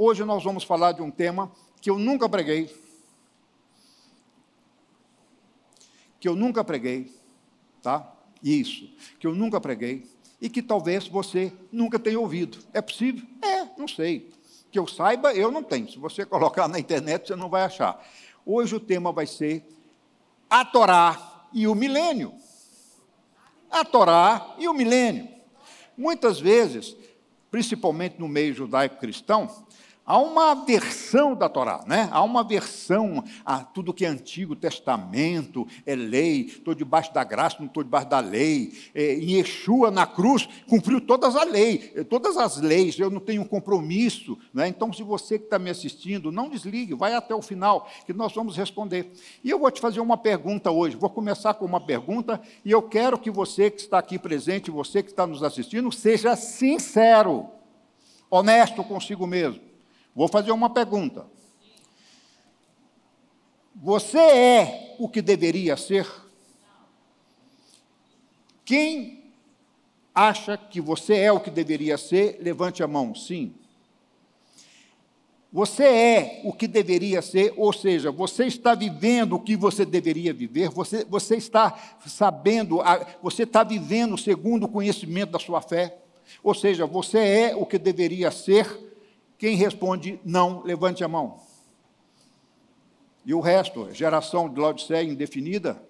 Hoje nós vamos falar de um tema que eu nunca preguei. Que eu nunca preguei, tá? Isso, que eu nunca preguei e que talvez você nunca tenha ouvido. É possível? É, não sei. Que eu saiba, eu não tenho. Se você colocar na internet, você não vai achar. Hoje o tema vai ser a Torá e o milênio. A Torá e o milênio. Muitas vezes, principalmente no meio judaico-cristão, Há uma versão da Torá, né? há uma versão a ah, tudo que é Antigo Testamento, é lei, estou debaixo da graça, não estou debaixo da lei. É, em Yeshua, na cruz, cumpriu todas as leis, é, todas as leis, eu não tenho compromisso. Né? Então, se você que está me assistindo, não desligue, vai até o final, que nós vamos responder. E eu vou te fazer uma pergunta hoje, vou começar com uma pergunta, e eu quero que você que está aqui presente, você que está nos assistindo, seja sincero, honesto consigo mesmo. Vou fazer uma pergunta. Você é o que deveria ser? Quem acha que você é o que deveria ser, levante a mão. Sim. Você é o que deveria ser, ou seja, você está vivendo o que você deveria viver, você, você está sabendo, você está vivendo segundo o conhecimento da sua fé, ou seja, você é o que deveria ser quem responde não, levante a mão. E o resto, geração de Laodiceia indefinida?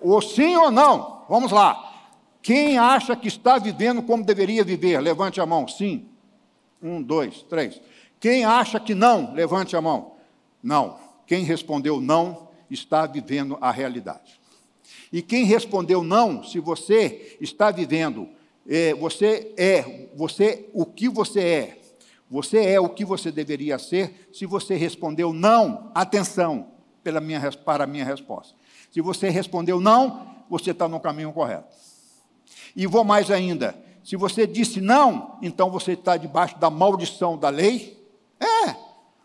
Ou sim ou não? Vamos lá. Quem acha que está vivendo como deveria viver? Levante a mão. Sim. Um, dois, três. Quem acha que não? Levante a mão. Não. Quem respondeu não está vivendo a realidade. E quem respondeu não, se você está vivendo, é, você é, você o que você é, você é o que você deveria ser se você respondeu não, atenção pela minha, para a minha resposta. Se você respondeu não, você está no caminho correto. E vou mais ainda: se você disse não, então você está debaixo da maldição da lei. É,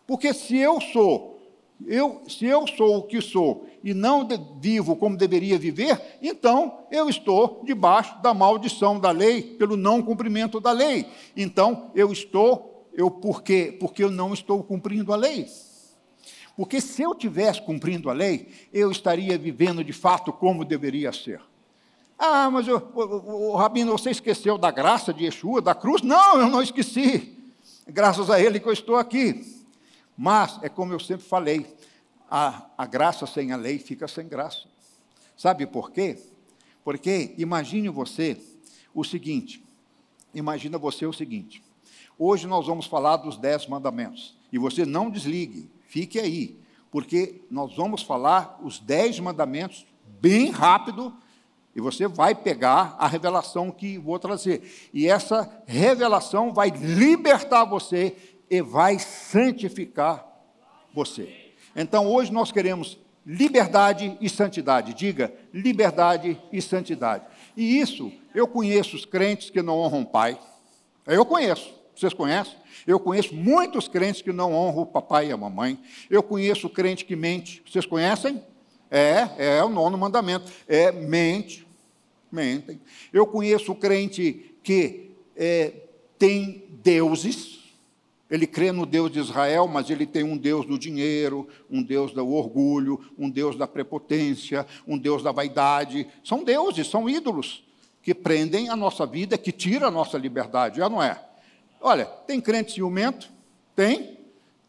porque se eu sou, eu, se eu sou o que sou e não de, vivo como deveria viver, então eu estou debaixo da maldição da lei, pelo não cumprimento da lei. Então eu estou eu porque porque eu não estou cumprindo a lei. Porque se eu tivesse cumprindo a lei, eu estaria vivendo de fato como deveria ser. Ah, mas o, o, o Rabino, você esqueceu da graça de Yeshua, da cruz? Não, eu não esqueci. Graças a ele que eu estou aqui. Mas, é como eu sempre falei, a, a graça sem a lei fica sem graça. Sabe por quê? Porque imagine você o seguinte: imagina você o seguinte Hoje nós vamos falar dos dez mandamentos. E você não desligue, fique aí, porque nós vamos falar os dez mandamentos bem rápido e você vai pegar a revelação que vou trazer. E essa revelação vai libertar você e vai santificar você. Então hoje nós queremos liberdade e santidade. Diga, liberdade e santidade. E isso eu conheço os crentes que não honram o Pai. Eu conheço. Vocês conhecem? Eu conheço muitos crentes que não honram o papai e a mamãe. Eu conheço crente que mente. Vocês conhecem? É, é o nono mandamento. É mente. Mentem. Eu conheço crente que é, tem deuses. Ele crê no Deus de Israel, mas ele tem um Deus do dinheiro, um Deus do orgulho, um Deus da prepotência, um Deus da vaidade. São deuses, são ídolos que prendem a nossa vida, que tiram a nossa liberdade, já é não é? Olha, tem crente ciumento? Tem,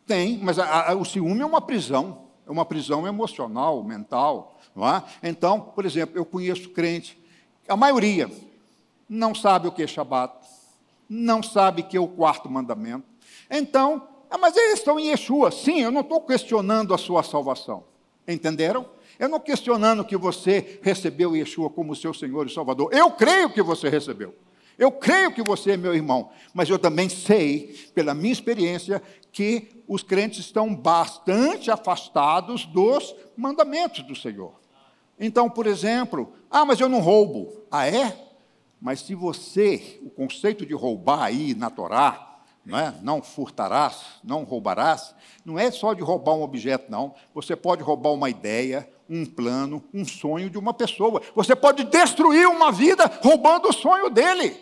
tem, mas a, a, o ciúme é uma prisão, é uma prisão emocional, mental. Não é? Então, por exemplo, eu conheço crente, a maioria não sabe o que é Shabat, não sabe que é o quarto mandamento. Então, ah, mas eles estão em Yeshua. Sim, eu não estou questionando a sua salvação. Entenderam? Eu não questionando que você recebeu Yeshua como seu Senhor e Salvador. Eu creio que você recebeu. Eu creio que você é meu irmão, mas eu também sei, pela minha experiência, que os crentes estão bastante afastados dos mandamentos do Senhor. Então, por exemplo, ah, mas eu não roubo. Ah, é? Mas se você, o conceito de roubar aí na Torá, não, é? não furtarás, não roubarás, não é só de roubar um objeto, não. Você pode roubar uma ideia, um plano, um sonho de uma pessoa. Você pode destruir uma vida roubando o sonho dele,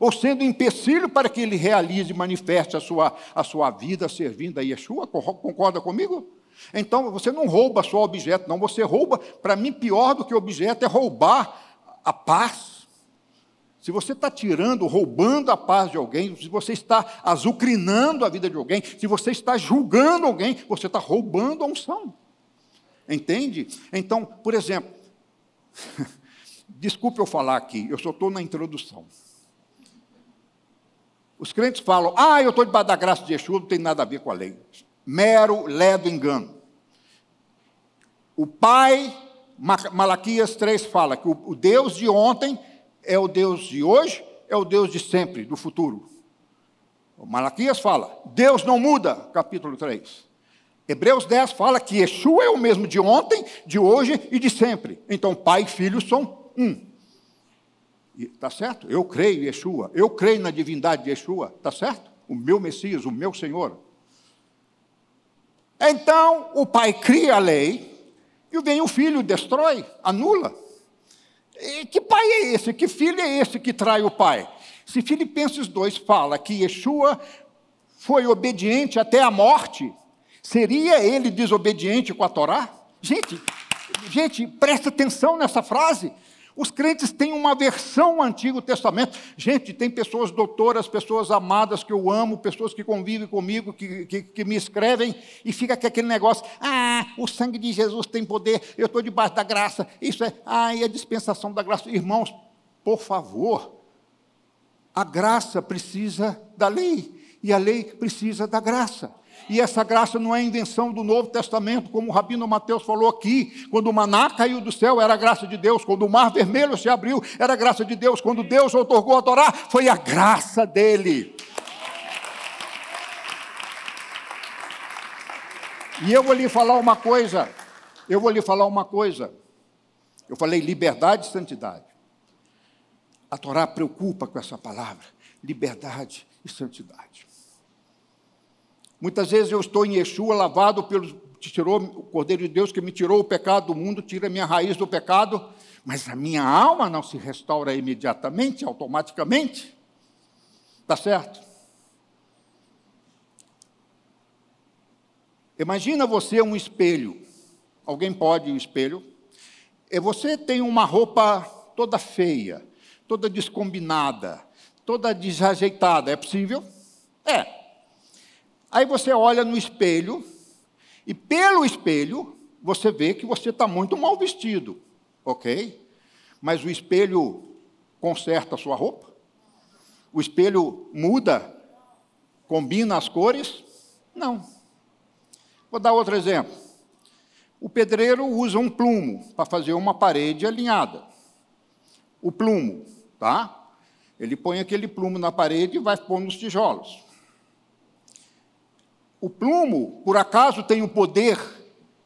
ou sendo empecilho para que ele realize e manifeste a sua, a sua vida servindo a Yeshua. Concorda comigo? Então, você não rouba só objeto, não. Você rouba, para mim, pior do que objeto é roubar a paz se você está tirando, roubando a paz de alguém, se você está azucrinando a vida de alguém, se você está julgando alguém, você está roubando a unção. Entende? Então, por exemplo, desculpe eu falar aqui, eu só estou na introdução. Os crentes falam, ah, eu estou debaixo da graça de Yeshua, não tem nada a ver com a lei. Mero ledo engano. O pai, Malaquias 3 fala que o Deus de ontem é o Deus de hoje, é o Deus de sempre, do futuro. O Malaquias fala: Deus não muda, capítulo 3. Hebreus 10 fala que Yeshua é o mesmo de ontem, de hoje e de sempre. Então, pai e filho são um. Está certo? Eu creio em Yeshua, eu creio na divindade de Yeshua, está certo? O meu Messias, o meu Senhor. Então, o pai cria a lei, e vem o filho, destrói, anula. E que pai é esse? Que filho é esse que trai o pai? Se Filipenses 2 fala que Yeshua foi obediente até a morte, seria ele desobediente com a Torá? Gente, gente, presta atenção nessa frase. Os crentes têm uma versão ao Antigo Testamento. Gente, tem pessoas doutoras, pessoas amadas que eu amo, pessoas que convivem comigo, que, que, que me escrevem, e fica com aquele negócio: ah, o sangue de Jesus tem poder, eu estou debaixo da graça. Isso é, ah, e a dispensação da graça. Irmãos, por favor, a graça precisa da lei, e a lei precisa da graça. E essa graça não é invenção do Novo Testamento, como o Rabino Mateus falou aqui. Quando o maná caiu do céu, era a graça de Deus. Quando o mar vermelho se abriu, era a graça de Deus. Quando Deus otorgou a Torá, foi a graça dele. E eu vou lhe falar uma coisa. Eu vou lhe falar uma coisa. Eu falei liberdade e santidade. A Torá preocupa com essa palavra, liberdade e santidade. Muitas vezes eu estou em Yeshua, lavado pelo tirou, o Cordeiro de Deus que me tirou o pecado do mundo, tira a minha raiz do pecado, mas a minha alma não se restaura imediatamente, automaticamente. Tá certo? Imagina você um espelho. Alguém pode um espelho? E é, você tem uma roupa toda feia, toda descombinada, toda desajeitada. É possível? É. Aí você olha no espelho, e pelo espelho, você vê que você está muito mal vestido, ok? Mas o espelho conserta a sua roupa, o espelho muda, combina as cores? Não. Vou dar outro exemplo. O pedreiro usa um plumo para fazer uma parede alinhada. O plumo, tá? Ele põe aquele plumo na parede e vai pondo os tijolos. O plumo, por acaso, tem o poder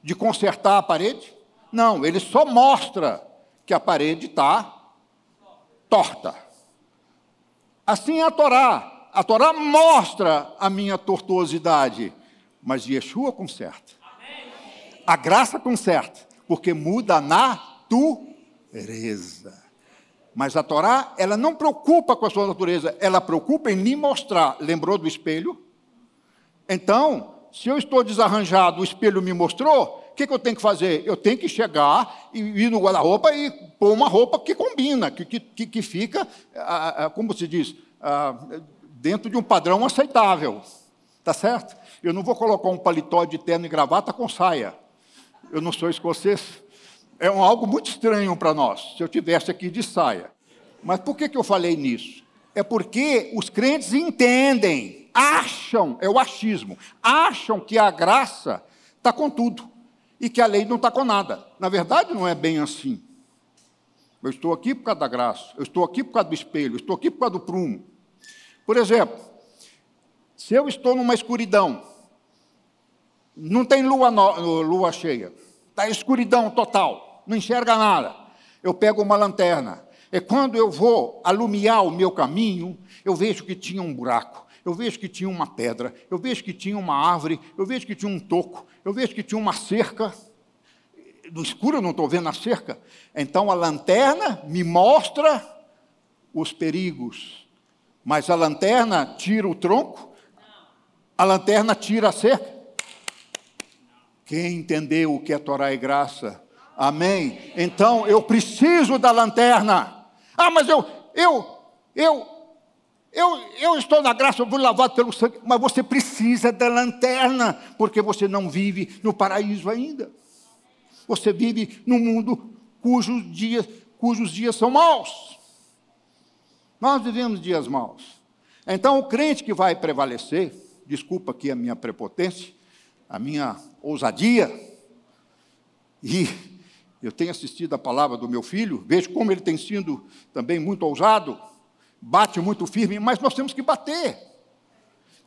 de consertar a parede? Não, ele só mostra que a parede está torta. Assim é a Torá. A Torá mostra a minha tortuosidade, mas Yeshua conserta. A graça conserta, porque muda a natureza. Mas a Torá, ela não preocupa com a sua natureza, ela preocupa em lhe mostrar. Lembrou do espelho? Então, se eu estou desarranjado, o espelho me mostrou, o que, que eu tenho que fazer? Eu tenho que chegar e ir no guarda-roupa e pôr uma roupa que combina, que, que, que fica, ah, ah, ah, como se diz, dentro de um padrão aceitável. Tá certo? Eu não vou colocar um paletó de terno e gravata com saia. Eu não sou escocês. É um, algo muito estranho para nós, se eu tivesse aqui de saia. Mas por que, que eu falei nisso? É porque os crentes entendem acham, é o achismo, acham que a graça está com tudo e que a lei não está com nada. Na verdade, não é bem assim. Eu estou aqui por causa da graça, eu estou aqui por causa do espelho, eu estou aqui por causa do prumo. Por exemplo, se eu estou numa escuridão, não tem lua, no, lua cheia, está escuridão total, não enxerga nada. Eu pego uma lanterna. é quando eu vou alumiar o meu caminho, eu vejo que tinha um buraco. Eu vejo que tinha uma pedra, eu vejo que tinha uma árvore, eu vejo que tinha um toco, eu vejo que tinha uma cerca. No escuro eu não estou vendo a cerca. Então a lanterna me mostra os perigos. Mas a lanterna tira o tronco, a lanterna tira a cerca. Quem entendeu o que é Torá e graça? Amém? Então eu preciso da lanterna. Ah, mas eu, eu, eu eu, eu estou na graça, eu vou lavar pelo sangue, mas você precisa da lanterna, porque você não vive no paraíso ainda. Você vive num mundo cujos dias, cujos dias são maus. Nós vivemos dias maus. Então, o crente que vai prevalecer, desculpa aqui a minha prepotência, a minha ousadia, e eu tenho assistido a palavra do meu filho, vejo como ele tem sido também muito ousado bate muito firme, mas nós temos que bater.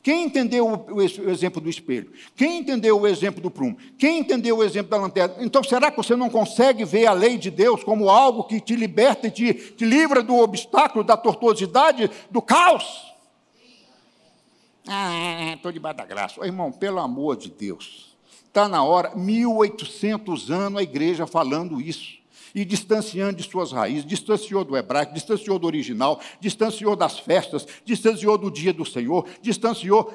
Quem entendeu o, o, o exemplo do espelho? Quem entendeu o exemplo do prumo? Quem entendeu o exemplo da lanterna? Então, será que você não consegue ver a lei de Deus como algo que te liberta e te, te livra do obstáculo, da tortuosidade, do caos? Ah, estou debaixo da graça. Oh, irmão, pelo amor de Deus. Está na hora, 1800 anos a igreja falando isso e distanciando de suas raízes, distanciou do hebraico, distanciou do original, distanciou das festas, distanciou do dia do Senhor, distanciou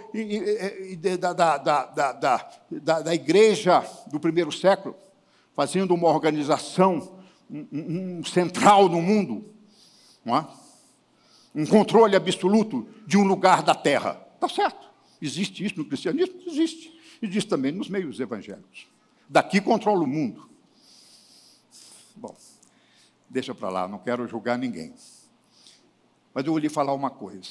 da, da, da, da, da igreja do primeiro século, fazendo uma organização um, um central no mundo, não é? um controle absoluto de um lugar da terra. Está certo. Existe isso no cristianismo? Existe. Existe também nos meios evangélicos. Daqui controla o mundo. Bom, deixa para lá, não quero julgar ninguém. Mas eu vou lhe falar uma coisa.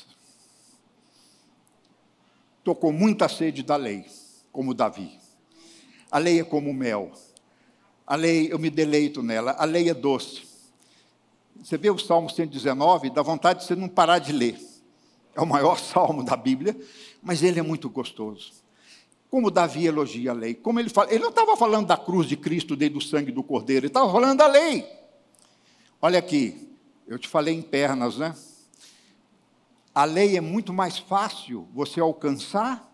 Estou com muita sede da lei, como Davi. A lei é como mel. A lei, eu me deleito nela. A lei é doce. Você vê o Salmo 119, dá vontade de você não parar de ler. É o maior salmo da Bíblia, mas ele é muito gostoso. Como Davi elogia a lei, como ele fala, ele não estava falando da cruz de Cristo, do sangue do Cordeiro, ele estava falando da lei. Olha aqui, eu te falei em pernas, né? A lei é muito mais fácil você alcançar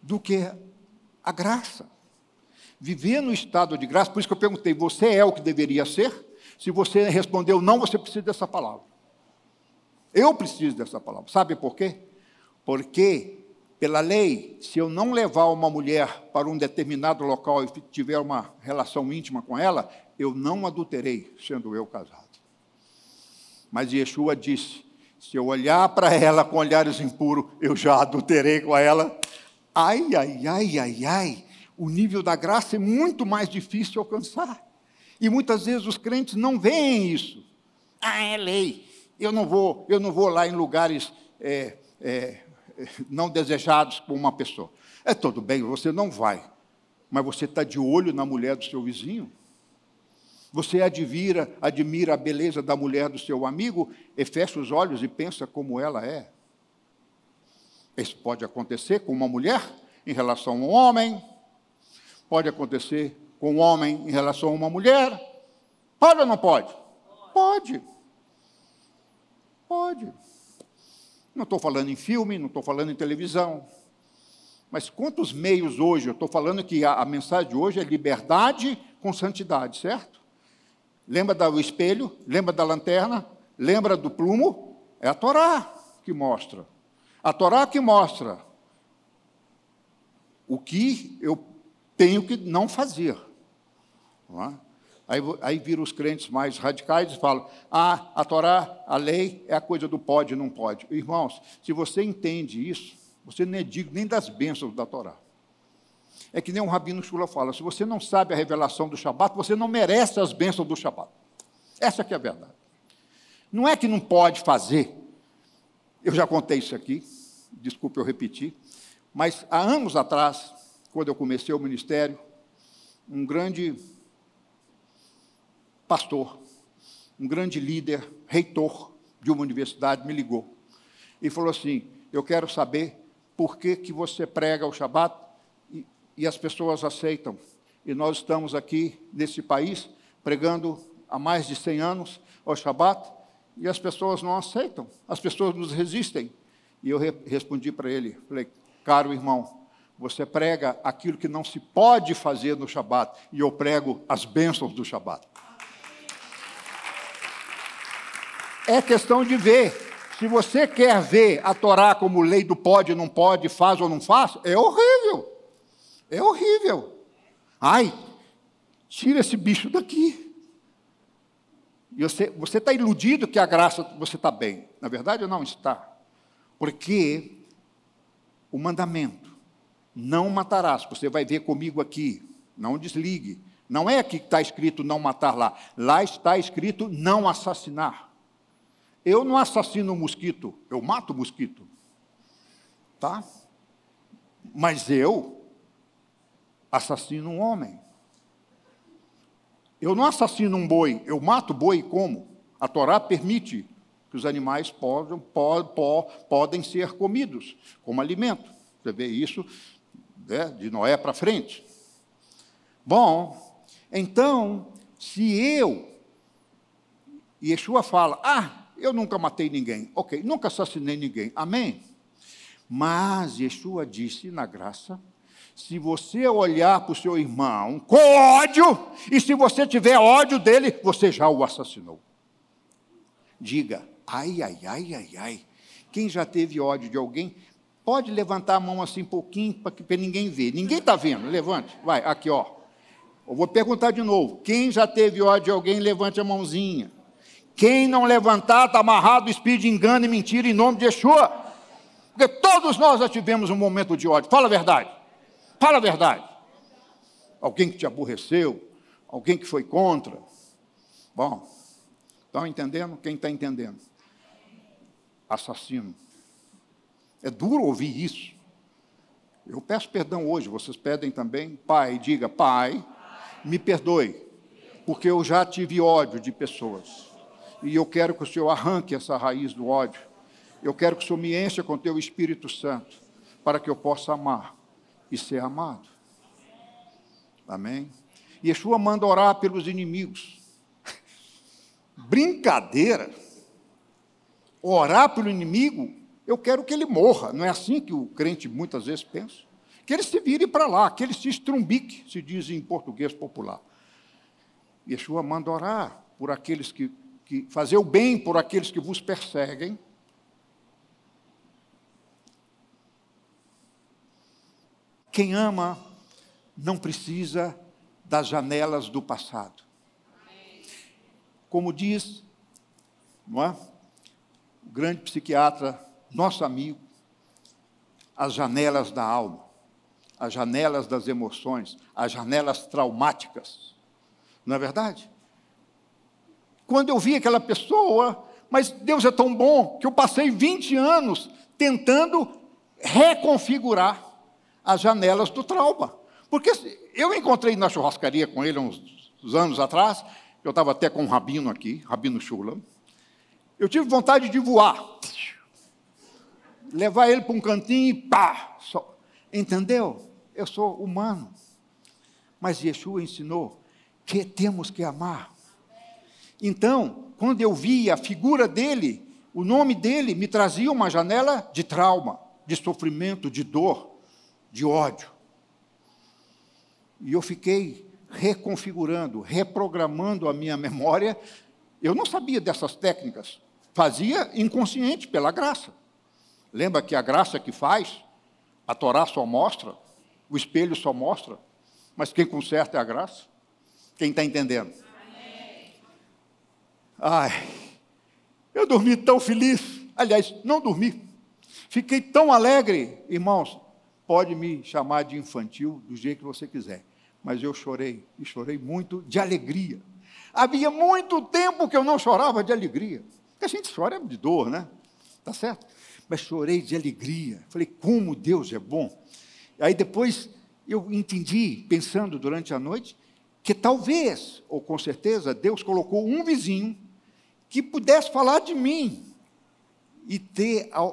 do que a graça. Viver no estado de graça, por isso que eu perguntei, você é o que deveria ser? Se você respondeu não, você precisa dessa palavra. Eu preciso dessa palavra. Sabe por quê? Porque pela lei, se eu não levar uma mulher para um determinado local e tiver uma relação íntima com ela, eu não adulterei, sendo eu casado. Mas Yeshua disse: se eu olhar para ela com olhares impuros, eu já adulterei com ela. Ai, ai, ai, ai, ai. O nível da graça é muito mais difícil de alcançar. E muitas vezes os crentes não veem isso. Ah, é lei. Eu não vou, eu não vou lá em lugares é, é, não desejados por uma pessoa. É tudo bem, você não vai, mas você está de olho na mulher do seu vizinho? Você admira, admira a beleza da mulher do seu amigo e fecha os olhos e pensa como ela é? Isso pode acontecer com uma mulher em relação a um homem, pode acontecer com um homem em relação a uma mulher. Pode ou não pode? Pode. Pode. Não estou falando em filme, não estou falando em televisão. Mas quantos meios hoje? Eu estou falando que a, a mensagem de hoje é liberdade com santidade, certo? Lembra do espelho, lembra da lanterna, lembra do plumo? É a Torá que mostra. A Torá que mostra o que eu tenho que não fazer. Não é? Aí, aí viram os crentes mais radicais e falam: ah, a Torá, a lei, é a coisa do pode e não pode. Irmãos, se você entende isso, você não é digno nem das bênçãos da Torá. É que nem um Rabino Shula fala: se você não sabe a revelação do Shabat, você não merece as bênçãos do Shabat. Essa que é a verdade. Não é que não pode fazer. Eu já contei isso aqui, desculpe eu repetir, mas há anos atrás, quando eu comecei o ministério, um grande pastor, um grande líder, reitor de uma universidade, me ligou e falou assim: Eu quero saber por que, que você prega o Shabat e, e as pessoas aceitam. E nós estamos aqui nesse país pregando há mais de 100 anos o Shabat e as pessoas não aceitam, as pessoas nos resistem. E eu re respondi para ele: falei, Caro irmão, você prega aquilo que não se pode fazer no Shabat e eu prego as bênçãos do Shabat. É questão de ver. Se você quer ver a Torá como lei do pode, não pode, faz ou não faz, é horrível. É horrível. Ai, tira esse bicho daqui. E você está iludido que a graça você está bem. Na verdade, não está. Porque o mandamento, não matarás, você vai ver comigo aqui, não desligue. Não é aqui que está escrito não matar lá. Lá está escrito não assassinar. Eu não assassino um mosquito, eu mato o mosquito. Tá? Mas eu assassino um homem. Eu não assassino um boi, eu mato o boi como? A Torá permite que os animais podem, podem ser comidos como alimento. Você vê isso né, de Noé para frente. Bom, então, se eu, e Yeshua fala, ah, eu nunca matei ninguém. Ok, nunca assassinei ninguém. Amém? Mas Yeshua disse na graça: se você olhar para o seu irmão com ódio, e se você tiver ódio dele, você já o assassinou. Diga, ai, ai, ai, ai, ai. Quem já teve ódio de alguém, pode levantar a mão assim um pouquinho para ninguém ver. Ninguém está vendo, levante. Vai, aqui, ó. Eu vou perguntar de novo. Quem já teve ódio de alguém, levante a mãozinha. Quem não levantar está amarrado o espírito de engano e mentira em nome de Yeshua. Porque todos nós já tivemos um momento de ódio. Fala a verdade. Fala a verdade. Alguém que te aborreceu, alguém que foi contra. Bom, estão entendendo? Quem está entendendo? Assassino. É duro ouvir isso. Eu peço perdão hoje, vocês pedem também? Pai, diga, Pai, me perdoe, porque eu já tive ódio de pessoas e eu quero que o Senhor arranque essa raiz do ódio. Eu quero que o Senhor me encha com o teu Espírito Santo, para que eu possa amar e ser amado. Amém? Yeshua manda orar pelos inimigos. Brincadeira! Orar pelo inimigo, eu quero que ele morra. Não é assim que o crente muitas vezes pensa? Que ele se vire para lá, que ele se estrumbique, se diz em português popular. Yeshua manda orar por aqueles que que fazer o bem por aqueles que vos perseguem. Quem ama não precisa das janelas do passado. Como diz não é? o grande psiquiatra, nosso amigo, as janelas da alma, as janelas das emoções, as janelas traumáticas. Não é verdade? quando eu vi aquela pessoa, mas Deus é tão bom que eu passei 20 anos tentando reconfigurar as janelas do trauma. Porque eu encontrei na churrascaria com ele uns, uns anos atrás, eu estava até com um rabino aqui, Rabino Shula. Eu tive vontade de voar. Levar ele para um cantinho e pá! Só. Entendeu? Eu sou humano. Mas Yeshua ensinou que temos que amar então, quando eu via a figura dele, o nome dele me trazia uma janela de trauma, de sofrimento, de dor, de ódio. E eu fiquei reconfigurando, reprogramando a minha memória. Eu não sabia dessas técnicas, fazia inconsciente pela graça. Lembra que a graça que faz, a Torá só mostra, o espelho só mostra, mas quem conserta é a graça. Quem está entendendo? Ai, eu dormi tão feliz. Aliás, não dormi. Fiquei tão alegre, irmãos. Pode me chamar de infantil do jeito que você quiser, mas eu chorei e chorei muito de alegria. Havia muito tempo que eu não chorava de alegria. Porque a gente chora de dor, né? Tá certo? Mas chorei de alegria. Falei, como Deus é bom. Aí depois eu entendi, pensando durante a noite, que talvez, ou com certeza, Deus colocou um vizinho que pudesse falar de mim e ter a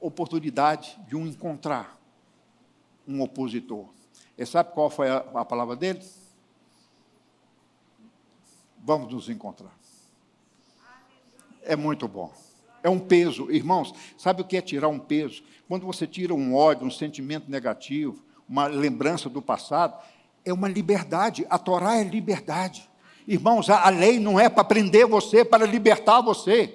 oportunidade de um encontrar, um opositor. E sabe qual foi a, a palavra dele? Vamos nos encontrar. É muito bom. É um peso, irmãos. Sabe o que é tirar um peso? Quando você tira um ódio, um sentimento negativo, uma lembrança do passado, é uma liberdade. A Torá é liberdade. Irmãos, a lei não é para prender você, para libertar você.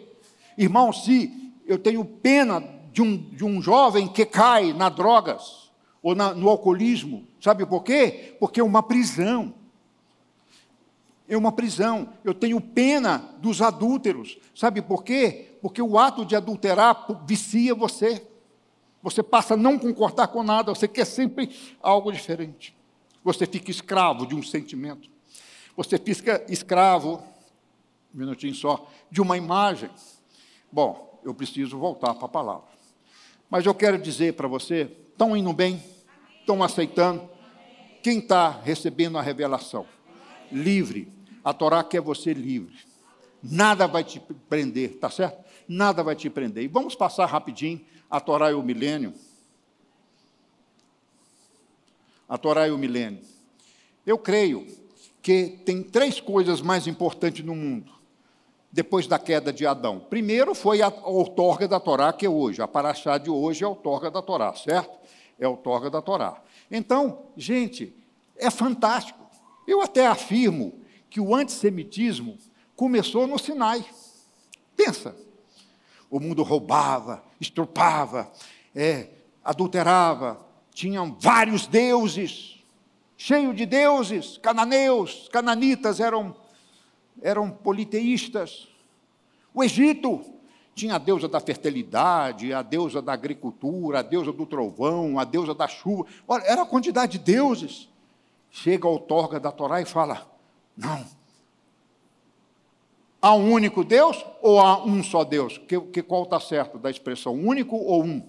Irmão, se eu tenho pena de um, de um jovem que cai nas drogas ou na, no alcoolismo, sabe por quê? Porque é uma prisão é uma prisão. Eu tenho pena dos adúlteros. Sabe por quê? Porque o ato de adulterar vicia você. Você passa a não concordar com nada, você quer sempre algo diferente. Você fica escravo de um sentimento você fica escravo, um minutinho só, de uma imagem. Bom, eu preciso voltar para a palavra. Mas eu quero dizer para você: estão indo bem? Estão aceitando? Quem está recebendo a revelação? Livre. A Torá quer você livre. Nada vai te prender, tá certo? Nada vai te prender. E vamos passar rapidinho a Torá e o milênio. A Torá e o milênio. Eu creio que tem três coisas mais importantes no mundo, depois da queda de Adão. Primeiro foi a outorga da Torá, que é hoje, a paraxá de hoje é a outorga da Torá, certo? É a outorga da Torá. Então, gente, é fantástico. Eu até afirmo que o antissemitismo começou no Sinai. Pensa, o mundo roubava, estrupava, é, adulterava, tinham vários deuses, cheio de deuses, cananeus, cananitas eram, eram politeístas. O Egito tinha a deusa da fertilidade, a deusa da agricultura, a deusa do trovão, a deusa da chuva. Olha, era a quantidade de deuses. Chega a outorga da Torá e fala: não. Há um único Deus ou há um só Deus? Que, que qual está certo da expressão único ou um?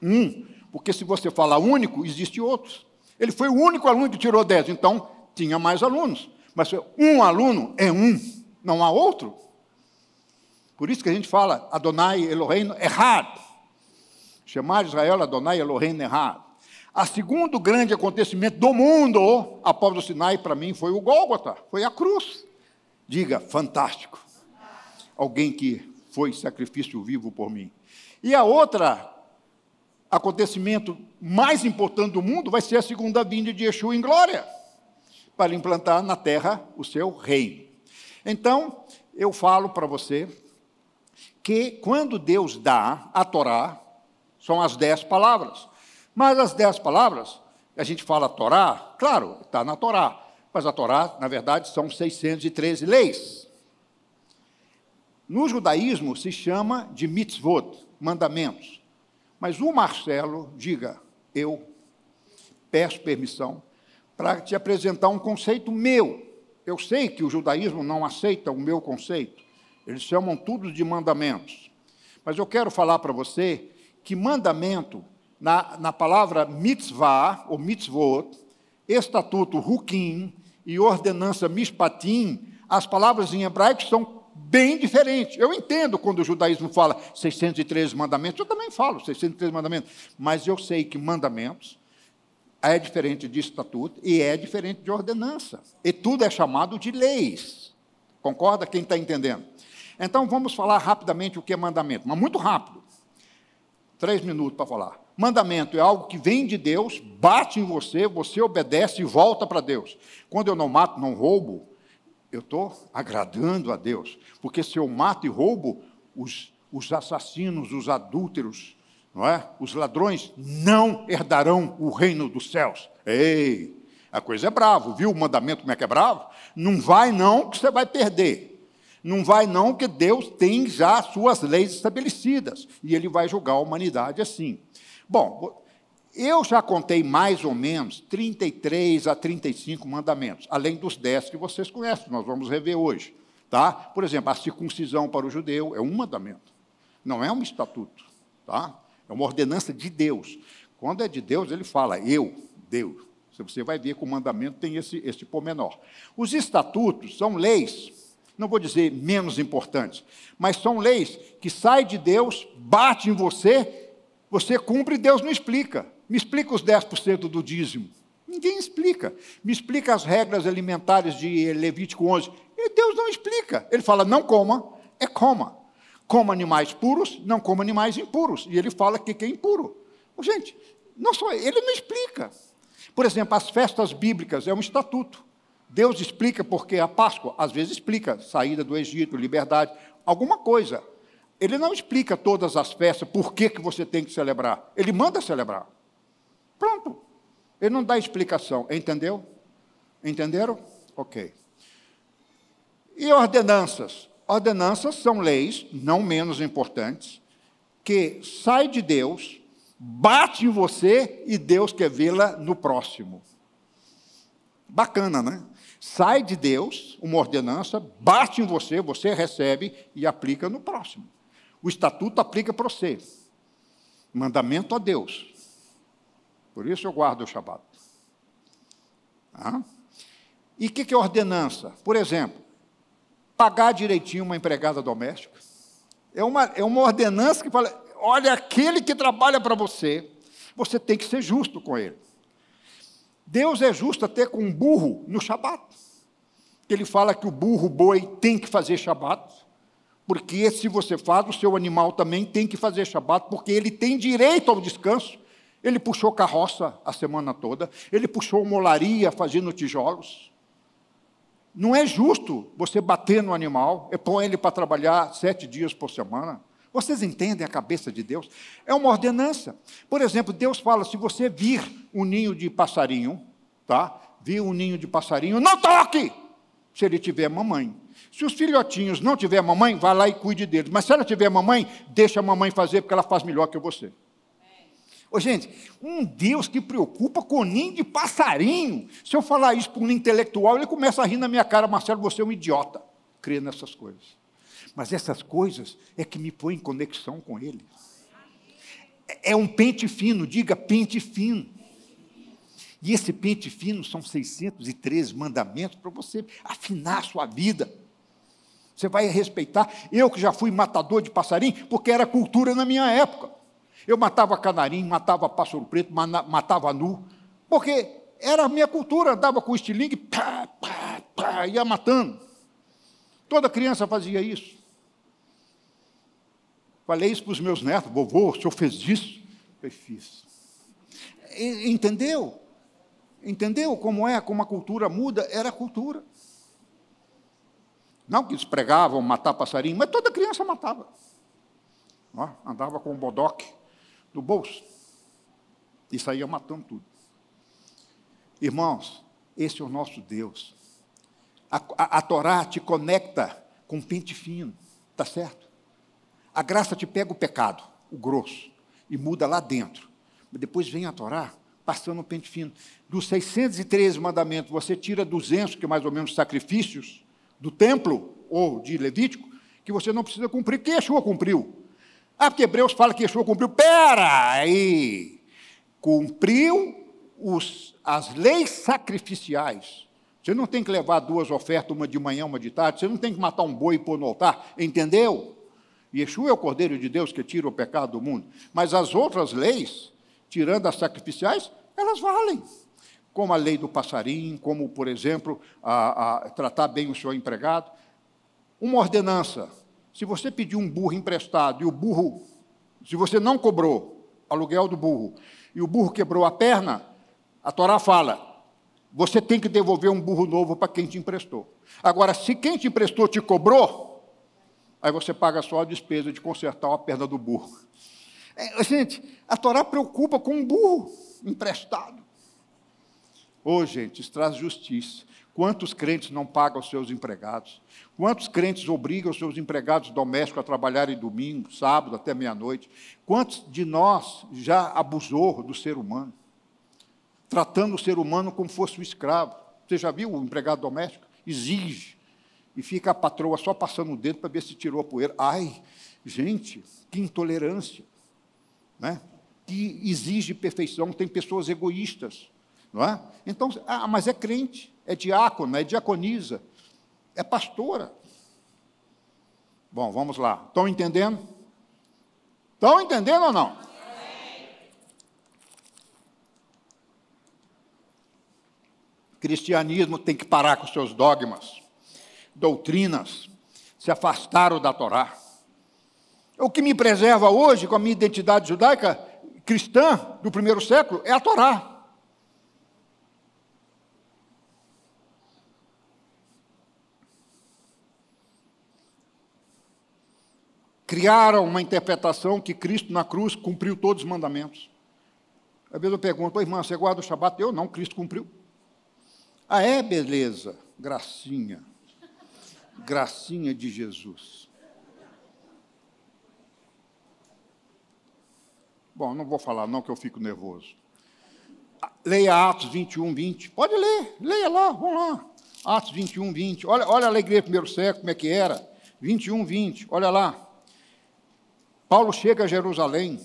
Um porque se você fala único, existe outros. Ele foi o único aluno que tirou 10, então tinha mais alunos. Mas um aluno é um, não há outro. Por isso que a gente fala Adonai Eloheinu errado. Chamar Israel Adonai Eloheinu errado. A segundo grande acontecimento do mundo, após o Sinai, para mim, foi o Gólgota, foi a cruz. Diga, fantástico. Alguém que foi sacrifício vivo por mim. E a outra acontecimento mais importante do mundo vai ser a segunda vinda de Yeshua em glória, para implantar na terra o seu reino. Então, eu falo para você que quando Deus dá a Torá, são as dez palavras. Mas as dez palavras, a gente fala Torá, claro, está na Torá. Mas a Torá, na verdade, são 613 leis. No judaísmo se chama de mitzvot, mandamentos. Mas o Marcelo, diga, eu peço permissão para te apresentar um conceito meu. Eu sei que o judaísmo não aceita o meu conceito. Eles chamam tudo de mandamentos. Mas eu quero falar para você que mandamento, na, na palavra mitzvah, ou mitzvot, estatuto rukim e ordenança mishpatim, as palavras em hebraico são bem diferente. Eu entendo quando o judaísmo fala 613 mandamentos, eu também falo 613 mandamentos, mas eu sei que mandamentos é diferente de estatuto e é diferente de ordenança. E tudo é chamado de leis. Concorda quem está entendendo? Então vamos falar rapidamente o que é mandamento, mas muito rápido. Três minutos para falar. Mandamento é algo que vem de Deus, bate em você, você obedece e volta para Deus. Quando eu não mato, não roubo, eu estou agradando a Deus. Porque se eu mato e roubo, os, os assassinos, os adúlteros, não é? os ladrões não herdarão o reino dos céus. Ei, a coisa é bravo, viu o mandamento como é que é bravo? Não vai não que você vai perder. Não vai não que Deus tem já suas leis estabelecidas e ele vai julgar a humanidade assim. Bom, eu já contei mais ou menos 33 a 35 mandamentos, além dos 10 que vocês conhecem, nós vamos rever hoje. Tá? Por exemplo, a circuncisão para o judeu é um mandamento, não é um estatuto. Tá? É uma ordenança de Deus. Quando é de Deus, ele fala, eu, Deus. Você vai ver que o mandamento tem esse, esse pormenor. Os estatutos são leis, não vou dizer menos importantes, mas são leis que saem de Deus, bate em você, você cumpre e Deus não explica. Me explica os 10% do dízimo. Ninguém explica. Me explica as regras alimentares de Levítico 11. E Deus não explica. Ele fala: não coma, é coma. Coma animais puros, não coma animais impuros. E ele fala que, que é impuro. Gente, não só ele não explica. Por exemplo, as festas bíblicas é um estatuto. Deus explica porque a Páscoa, às vezes explica, saída do Egito, liberdade, alguma coisa. Ele não explica todas as festas, por que, que você tem que celebrar. Ele manda celebrar. Pronto. Ele não dá explicação, entendeu? Entenderam? Ok. E ordenanças? Ordenanças são leis, não menos importantes, que sai de Deus, bate em você e Deus quer vê-la no próximo. Bacana, né? Sai de Deus uma ordenança, bate em você, você recebe e aplica no próximo. O estatuto aplica para você. Mandamento a Deus. Por isso eu guardo o Shabat. Ah? E o que, que é ordenança? Por exemplo, pagar direitinho uma empregada doméstica. É uma, é uma ordenança que fala: olha, aquele que trabalha para você, você tem que ser justo com ele. Deus é justo até com um burro no Shabat. Ele fala que o burro boi tem que fazer Shabat, porque se você faz, o seu animal também tem que fazer Shabat, porque ele tem direito ao descanso. Ele puxou carroça a semana toda, ele puxou molaria fazendo tijolos. Não é justo você bater no animal e pôr ele para trabalhar sete dias por semana. Vocês entendem a cabeça de Deus? É uma ordenança. Por exemplo, Deus fala: se você vir um ninho de passarinho, tá? Vir um ninho de passarinho, não toque! Se ele tiver mamãe. Se os filhotinhos não tiver mamãe, vá lá e cuide deles. Mas se ela tiver mamãe, deixa a mamãe fazer, porque ela faz melhor que você. Ô, gente, um Deus que preocupa com ninho de passarinho. Se eu falar isso para um intelectual, ele começa a rir na minha cara, Marcelo, você é um idiota, crê nessas coisas. Mas essas coisas é que me põe em conexão com ele. É, é um pente fino, diga pente fino. E esse pente fino são 613 mandamentos para você afinar a sua vida. Você vai respeitar. Eu que já fui matador de passarinho, porque era cultura na minha época. Eu matava canarinho, matava pássaro preto, matava nu, porque era a minha cultura, andava com o estilingue, pá, pá, pá, ia matando. Toda criança fazia isso. Falei isso para os meus netos, vovô, o senhor fez isso? Eu fiz. Entendeu? Entendeu como é, como a cultura muda? Era cultura. Não que eles pregavam matar passarinho, mas toda criança matava. Andava com o bodoque do bolso e saía é matando tudo. Irmãos, esse é o nosso Deus. A, a, a Torá te conecta com um pente fino, tá certo? A graça te pega o pecado, o grosso, e muda lá dentro. Mas depois vem a Torá, passando o um pente fino. Dos 613 mandamentos, você tira 200, que é mais ou menos sacrifícios, do templo ou de Levítico, que você não precisa cumprir. Quem achou cumpriu? Ah, porque Hebreus fala que Yeshua cumpriu. Pera aí! Cumpriu os, as leis sacrificiais. Você não tem que levar duas ofertas, uma de manhã, uma de tarde. Você não tem que matar um boi e pôr no altar. Entendeu? Yeshua é o Cordeiro de Deus que tira o pecado do mundo. Mas as outras leis, tirando as sacrificiais, elas valem. Como a lei do passarinho, como, por exemplo, a, a tratar bem o seu empregado. Uma ordenança se você pediu um burro emprestado e o burro, se você não cobrou aluguel do burro e o burro quebrou a perna, a Torá fala: você tem que devolver um burro novo para quem te emprestou. Agora, se quem te emprestou te cobrou, aí você paga só a despesa de consertar a perna do burro. É, gente, a Torá preocupa com um burro emprestado. Ô, oh, gente, isso traz justiça. Quantos crentes não pagam os seus empregados? Quantos crentes obrigam os seus empregados domésticos a trabalharem domingo, sábado, até meia-noite? Quantos de nós já abusou do ser humano? Tratando o ser humano como fosse um escravo. Você já viu o empregado doméstico? Exige. E fica a patroa só passando o dedo para ver se tirou a poeira. Ai, gente, que intolerância. Né? Que exige perfeição. Tem pessoas egoístas. Não é? Então, ah, mas é crente é diácono, é diaconisa, é pastora. Bom, vamos lá. Estão entendendo? Estão entendendo ou não? Cristianismo tem que parar com seus dogmas, doutrinas, se afastaram da Torá. O que me preserva hoje com a minha identidade judaica cristã do primeiro século é a Torá. criaram uma interpretação que Cristo na cruz cumpriu todos os mandamentos. Às vezes eu pergunto, irmã, você guarda o Shabat? Eu não, Cristo cumpriu. Ah, é, beleza, gracinha, gracinha de Jesus. Bom, não vou falar não, que eu fico nervoso. Ah, leia Atos 21, 20. Pode ler, leia lá, vamos lá. Atos 21, 20. Olha, olha a alegria do primeiro século, como é que era. 21, 20, olha lá. Paulo chega a Jerusalém.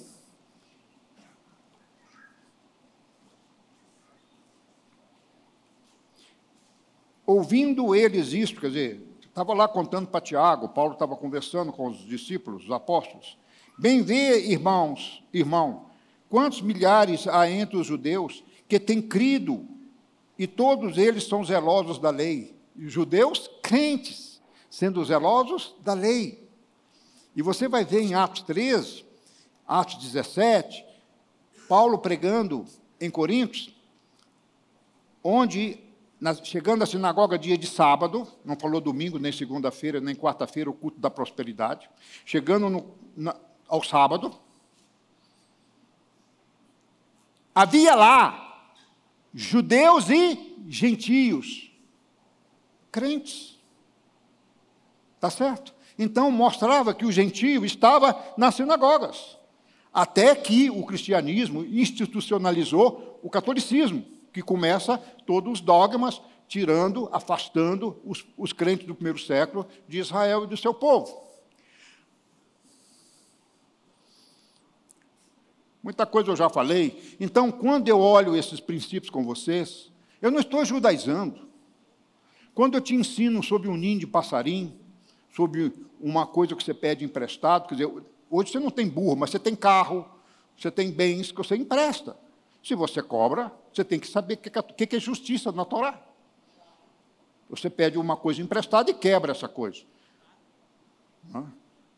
Ouvindo eles isso, quer dizer, estava lá contando para Tiago, Paulo estava conversando com os discípulos, os apóstolos. Bem vê, irmãos, irmão, quantos milhares há entre os judeus que têm crido, e todos eles são zelosos da lei. Judeus crentes, sendo zelosos da lei. E você vai ver em Atos 13, Atos 17, Paulo pregando em Coríntios, onde, na, chegando à sinagoga dia de sábado, não falou domingo, nem segunda-feira, nem quarta-feira, o culto da prosperidade, chegando no, na, ao sábado, havia lá judeus e gentios, crentes. Tá certo? Então mostrava que o gentio estava nas sinagogas, até que o cristianismo institucionalizou o catolicismo, que começa todos os dogmas, tirando, afastando os, os crentes do primeiro século de Israel e do seu povo. Muita coisa eu já falei. Então, quando eu olho esses princípios com vocês, eu não estou judaizando. Quando eu te ensino sobre um ninho de passarinho, sobre uma coisa que você pede emprestado. Quer dizer, hoje você não tem burro, mas você tem carro, você tem bens que você empresta. Se você cobra, você tem que saber o é, que, é justiça na Torá. Você pede uma coisa emprestada e quebra essa coisa.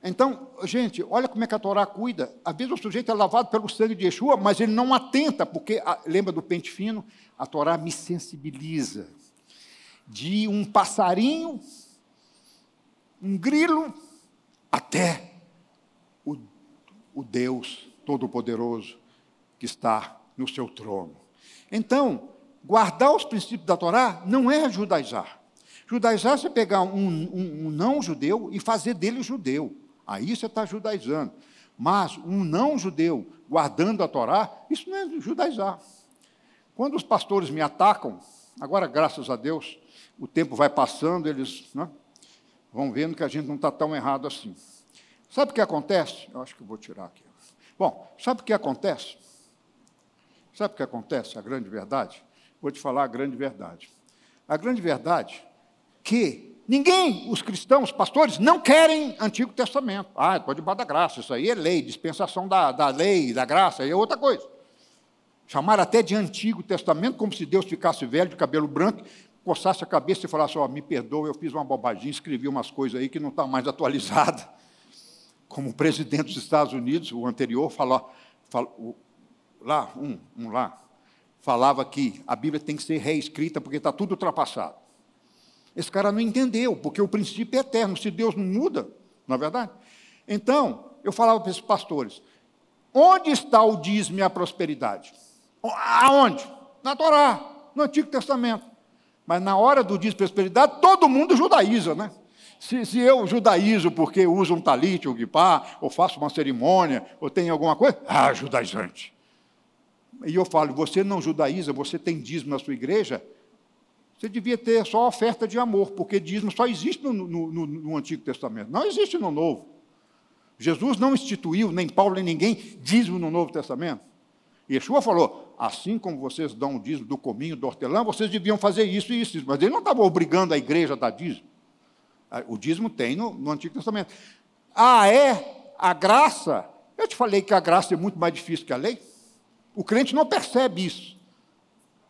Então, gente, olha como é que a Torá cuida. Às vezes o sujeito é lavado pelo sangue de Yeshua, mas ele não atenta, porque, ah, lembra do pente fino? A Torá me sensibiliza. De um passarinho um grilo até o, o Deus Todo-Poderoso que está no seu trono. Então, guardar os princípios da Torá não é judaizar. Judaizar é você pegar um, um, um não-judeu e fazer dele judeu. Aí você está judaizando. Mas um não-judeu guardando a Torá, isso não é judaizar. Quando os pastores me atacam, agora, graças a Deus, o tempo vai passando, eles. Né, vão vendo que a gente não está tão errado assim. Sabe o que acontece? Eu acho que vou tirar aqui. Bom, sabe o que acontece? Sabe o que acontece? A grande verdade? Vou te falar a grande verdade. A grande verdade que ninguém, os cristãos, os pastores, não querem Antigo Testamento. Ah, pode é debaixo da graça, isso aí é lei, dispensação da, da lei, da graça, aí é outra coisa. Chamar até de Antigo Testamento, como se Deus ficasse velho, de cabelo branco, coçasse a cabeça e falasse: Ó, oh, me perdoa, eu fiz uma bobagem, escrevi umas coisas aí que não está mais atualizada. Como o presidente dos Estados Unidos, o anterior, falou, falou lá, um, um lá, falava que a Bíblia tem que ser reescrita porque está tudo ultrapassado. Esse cara não entendeu, porque o princípio é eterno, se Deus não muda, não é verdade? Então, eu falava para esses pastores: onde está o dízimo e a prosperidade? Aonde? Na Torá, no Antigo Testamento. Mas na hora do dízimo prosperidade, todo mundo judaiza, né? Se, se eu judaizo porque uso um talite ou guipá, ou faço uma cerimônia, ou tenho alguma coisa, ah, judaizante. E eu falo, você não judaiza, você tem dízimo na sua igreja, você devia ter só oferta de amor, porque dízimo só existe no, no, no, no Antigo Testamento, não existe no Novo. Jesus não instituiu, nem Paulo, nem ninguém, dízimo no Novo Testamento. Yeshua falou: assim como vocês dão o dízimo do cominho, do hortelã, vocês deviam fazer isso e isso, isso. Mas ele não estava obrigando a igreja a dar dízimo. Ah, o dízimo tem no, no Antigo Testamento. Ah, é? A graça? Eu te falei que a graça é muito mais difícil que a lei. O crente não percebe isso.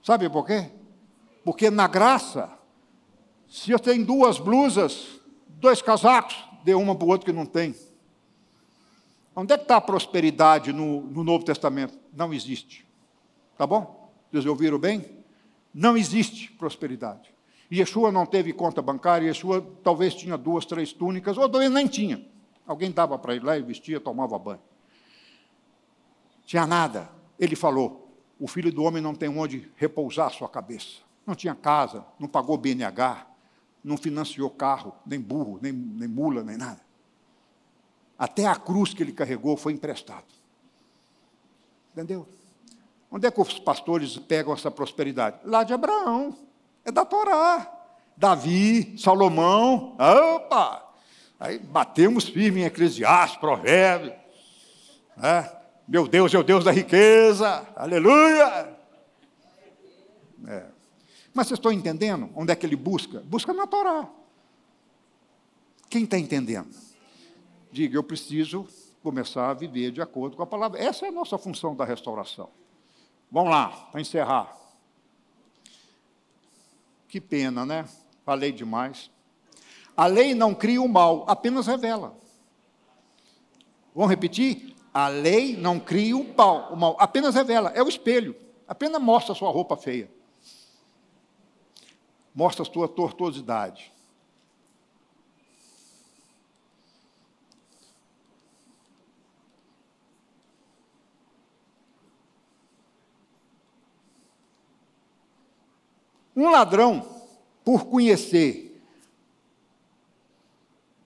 Sabe por quê? Porque na graça, se eu tenho duas blusas, dois casacos, dê uma para o outro que não tem. Onde é que está a prosperidade no, no Novo Testamento? Não existe. Tá bom? Vocês ouviram bem? Não existe prosperidade. Yeshua não teve conta bancária, Yeshua talvez tinha duas, três túnicas, ou talvez nem tinha. Alguém dava para ele lá e vestia, tomava banho. Tinha nada. Ele falou: o filho do homem não tem onde repousar sua cabeça. Não tinha casa, não pagou BNH, não financiou carro, nem burro, nem, nem mula, nem nada. Até a cruz que ele carregou foi emprestado. Entendeu? Onde é que os pastores pegam essa prosperidade? Lá de Abraão, é da Torá. Davi, Salomão, opa! Aí batemos firme em Eclesiastes, Provérbios. Né? Meu Deus é o Deus da riqueza, aleluia! É. Mas vocês estão entendendo onde é que ele busca? Busca na Torá. Quem está entendendo? diga: eu preciso começar a viver de acordo com a palavra. Essa é a nossa função da restauração. Vamos lá, para encerrar. Que pena, né? Falei demais. A lei não cria o mal, apenas revela. Vamos repetir? A lei não cria o mal, o mal apenas revela, é o espelho, apenas mostra a sua roupa feia, mostra a sua tortuosidade. Um ladrão, por conhecer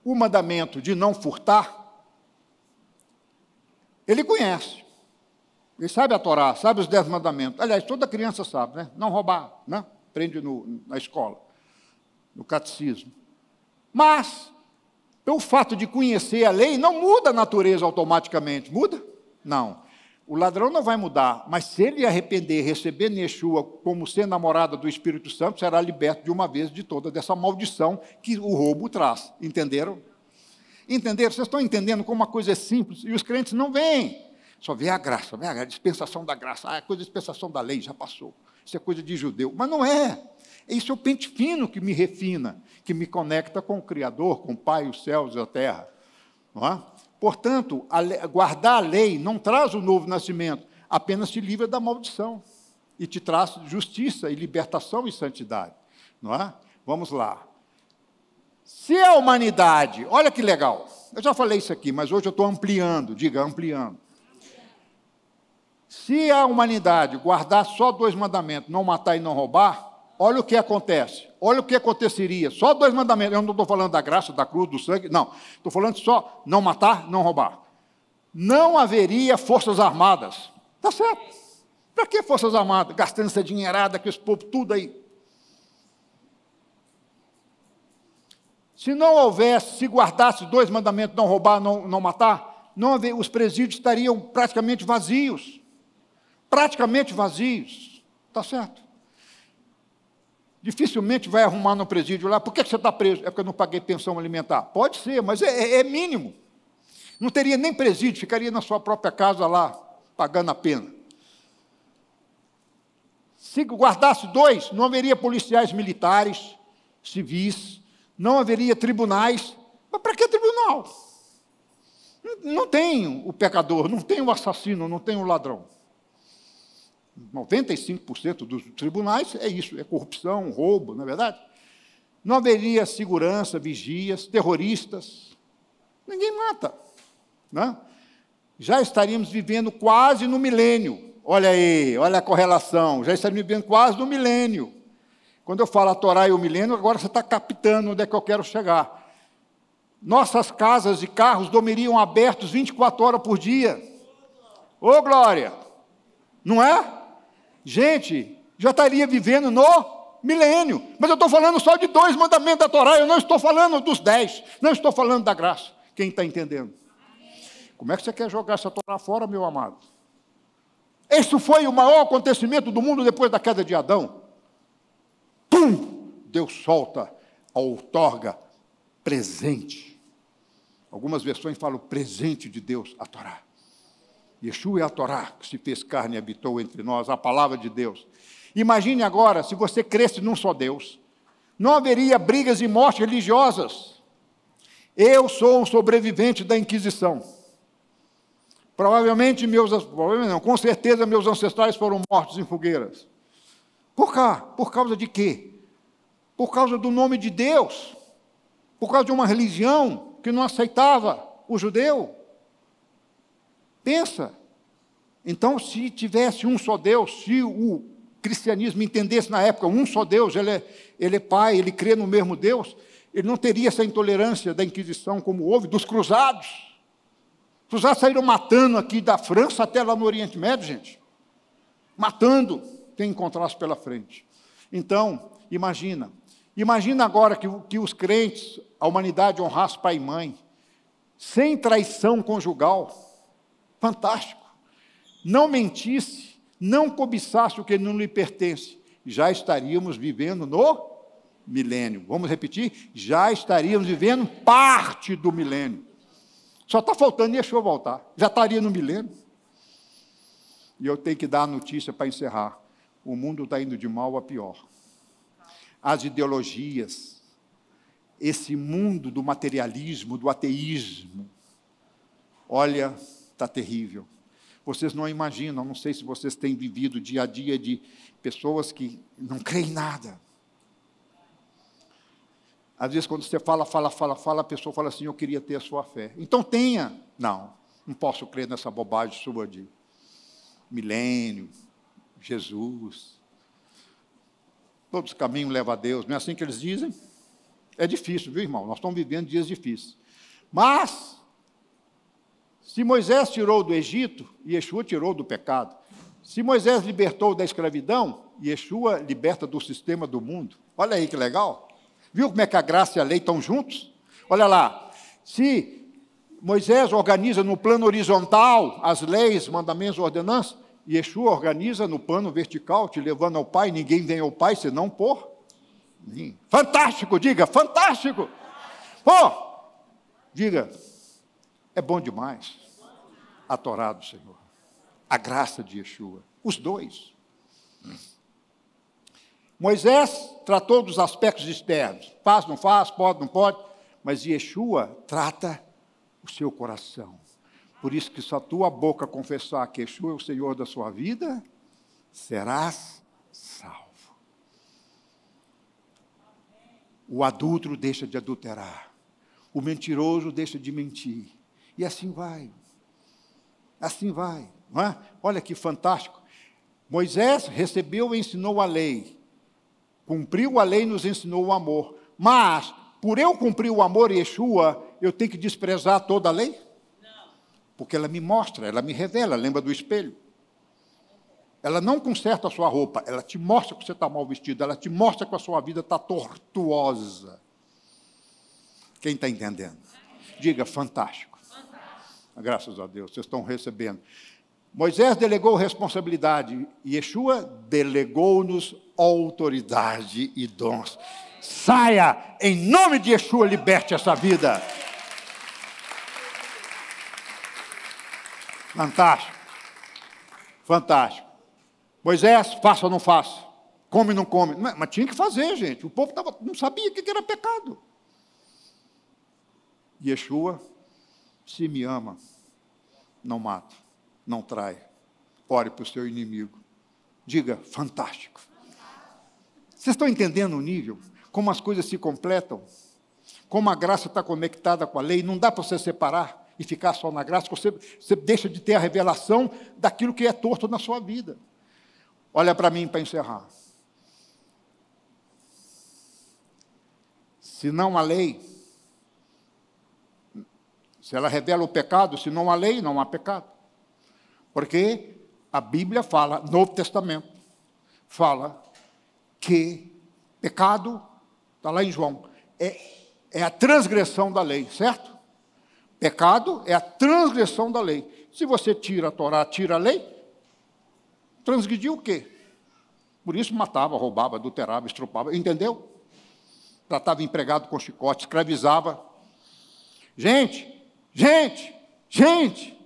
o mandamento de não furtar, ele conhece. Ele sabe a Torá, sabe os dez mandamentos. Aliás, toda criança sabe, né? Não roubar, né? Aprende no, na escola, no catecismo. Mas, o fato de conhecer a lei não muda a natureza automaticamente, muda? Não. O ladrão não vai mudar, mas se ele arrepender e receber Neshua como sendo namorada do Espírito Santo, será liberto de uma vez de toda dessa maldição que o roubo traz. Entenderam? Entenderam? Vocês estão entendendo como uma coisa é simples e os crentes não vêm. Só vê a graça, vê a dispensação da graça. Ah, é coisa de dispensação da lei, já passou. Isso é coisa de judeu. Mas não é. Isso é o pente fino que me refina, que me conecta com o Criador, com o Pai, os céus e a terra. Não é? Portanto, a lei, guardar a lei não traz o novo nascimento, apenas te livra da maldição e te traz justiça e libertação e santidade, não é? Vamos lá. Se a humanidade, olha que legal, eu já falei isso aqui, mas hoje eu estou ampliando, diga ampliando. Se a humanidade guardar só dois mandamentos, não matar e não roubar, olha o que acontece, olha o que aconteceria. Só dois mandamentos. Eu não estou falando da graça, da cruz, do sangue, não. Estou falando só não matar, não roubar. Não haveria forças armadas. Está certo. Para que forças armadas? Gastando essa dinheirada com esse povo tudo aí. Se não houvesse, se guardasse dois mandamentos, não roubar, não, não matar, não haver, os presídios estariam praticamente vazios. Praticamente vazios. Está certo? dificilmente vai arrumar no presídio lá. Por que você está preso? É porque eu não paguei pensão alimentar. Pode ser, mas é, é, é mínimo. Não teria nem presídio, ficaria na sua própria casa lá, pagando a pena. Se guardasse dois, não haveria policiais militares, civis, não haveria tribunais. Mas para que tribunal? Não tem o pecador, não tem o assassino, não tem o ladrão. 95% dos tribunais é isso, é corrupção, roubo, não é verdade? Não haveria segurança, vigias, terroristas. Ninguém mata. Né? Já estaríamos vivendo quase no milênio. Olha aí, olha a correlação. Já estaríamos vivendo quase no milênio. Quando eu falo a Torá e o milênio, agora você está captando onde é que eu quero chegar. Nossas casas e carros dormiriam abertos 24 horas por dia. Ô, oh, Glória! Não é? Gente, já estaria vivendo no milênio. Mas eu estou falando só de dois mandamentos da Torá, eu não estou falando dos dez, não estou falando da graça. Quem está entendendo? Como é que você quer jogar essa Torá fora, meu amado? Isso foi o maior acontecimento do mundo depois da queda de Adão. Pum! Deus solta outorga presente. Algumas versões falam presente de Deus, a Torá. Yeshua é a Torá, que se fez carne e habitou entre nós, a palavra de Deus. Imagine agora se você cresce num só Deus. Não haveria brigas e mortes religiosas. Eu sou um sobrevivente da Inquisição. Provavelmente meus, provavelmente não, com certeza meus ancestrais foram mortos em fogueiras. Por cá, por causa de quê? Por causa do nome de Deus. Por causa de uma religião que não aceitava o judeu. Pensa. Então, se tivesse um só Deus, se o cristianismo entendesse na época um só Deus, ele é, ele é pai, ele crê no mesmo Deus, ele não teria essa intolerância da Inquisição como houve, dos cruzados. Os cruzados saíram matando aqui da França até lá no Oriente Médio, gente. Matando quem encontrasse pela frente. Então, imagina. Imagina agora que, que os crentes, a humanidade honrasse pai e mãe, sem traição conjugal fantástico. Não mentisse, não cobiçasse o que não lhe pertence, já estaríamos vivendo no milênio. Vamos repetir? Já estaríamos vivendo parte do milênio. Só está faltando eu voltar. Já estaria no milênio. E eu tenho que dar a notícia para encerrar. O mundo está indo de mal a pior. As ideologias, esse mundo do materialismo, do ateísmo. Olha, está terrível. Vocês não imaginam, não sei se vocês têm vivido dia a dia de pessoas que não creem em nada. Às vezes, quando você fala, fala, fala, fala, a pessoa fala assim: Eu queria ter a sua fé. Então tenha. Não, não posso crer nessa bobagem sua de milênio, Jesus. Todos os caminhos levam a Deus, não é assim que eles dizem? É difícil, viu, irmão? Nós estamos vivendo dias difíceis. Mas, se Moisés tirou do Egito, Yeshua tirou do pecado. Se Moisés libertou da escravidão, Yeshua liberta do sistema do mundo. Olha aí que legal. Viu como é que a graça e a lei estão juntos? Olha lá. Se Moisés organiza no plano horizontal as leis, mandamentos, ordenanças, Yeshua organiza no plano vertical, te levando ao Pai, ninguém vem ao Pai senão por mim. Fantástico, diga, fantástico! Pô, oh, diga, é bom demais a Torá do Senhor, a graça de Yeshua, os dois. Moisés tratou dos aspectos externos, faz, não faz, pode, não pode, mas Yeshua trata o seu coração. Por isso que se a tua boca confessar que Yeshua é o Senhor da sua vida, serás salvo. O adulto deixa de adulterar, o mentiroso deixa de mentir, e assim vai. Assim vai, não é? Olha que fantástico. Moisés recebeu e ensinou a lei. Cumpriu a lei e nos ensinou o amor. Mas, por eu cumprir o amor e Yeshua, eu tenho que desprezar toda a lei? Não. Porque ela me mostra, ela me revela, lembra do espelho. Ela não conserta a sua roupa, ela te mostra que você está mal vestido, ela te mostra que a sua vida está tortuosa. Quem está entendendo? Diga, fantástico. Graças a Deus, vocês estão recebendo. Moisés delegou responsabilidade, e Yeshua delegou-nos autoridade e dons. Saia, em nome de Yeshua, liberte essa vida. Fantástico. Fantástico. Moisés, faça ou não faça? Come ou não come? Mas tinha que fazer, gente. O povo tava, não sabia o que era pecado. Yeshua se me ama, não mata, não trai. Ore para o seu inimigo. Diga, fantástico. Vocês estão entendendo o nível? Como as coisas se completam? Como a graça está conectada com a lei? Não dá para você separar e ficar só na graça, você, você deixa de ter a revelação daquilo que é torto na sua vida. Olha para mim para encerrar. Se não a lei, se ela revela o pecado, se não há lei, não há pecado. Porque a Bíblia fala, Novo Testamento, fala que pecado, está lá em João, é, é a transgressão da lei, certo? Pecado é a transgressão da lei. Se você tira a Torá, tira a lei, transgrediu o quê? Por isso matava, roubava, adulterava, estrupava, entendeu? Tratava empregado com chicote, escravizava. Gente, Gente, gente,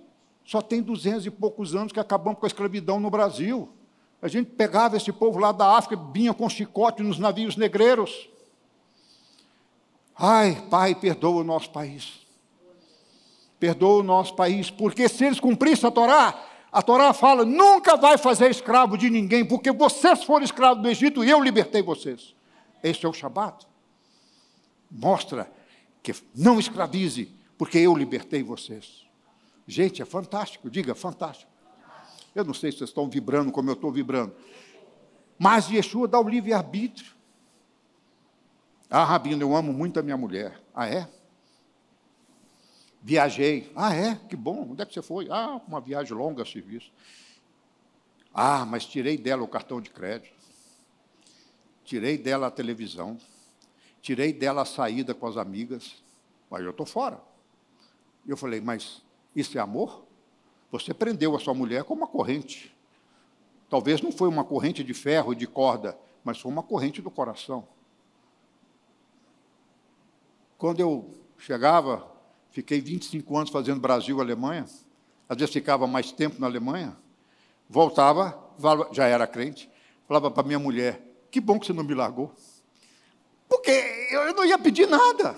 só tem duzentos e poucos anos que acabamos com a escravidão no Brasil. A gente pegava esse povo lá da África, vinha com chicote nos navios negreiros. Ai, Pai, perdoa o nosso país. Perdoa o nosso país, porque se eles cumprissem a Torá, a Torá fala: nunca vai fazer escravo de ninguém, porque vocês foram escravos do Egito e eu libertei vocês. Esse é o Shabat. Mostra que não escravize, porque eu libertei vocês. Gente, é fantástico, diga, fantástico. Eu não sei se vocês estão vibrando como eu estou vibrando. Mas Yeshua dá o livre-arbítrio. Ah, Rabino, eu amo muito a minha mulher. Ah, é? Viajei. Ah, é? Que bom. Onde é que você foi? Ah, uma viagem longa a serviço. Ah, mas tirei dela o cartão de crédito. Tirei dela a televisão. Tirei dela a saída com as amigas. Mas eu estou fora eu falei, mas isso é amor? Você prendeu a sua mulher com uma corrente. Talvez não foi uma corrente de ferro e de corda, mas foi uma corrente do coração. Quando eu chegava, fiquei 25 anos fazendo Brasil-Alemanha, às vezes ficava mais tempo na Alemanha, voltava, já era crente, falava para minha mulher: Que bom que você não me largou, porque eu não ia pedir nada.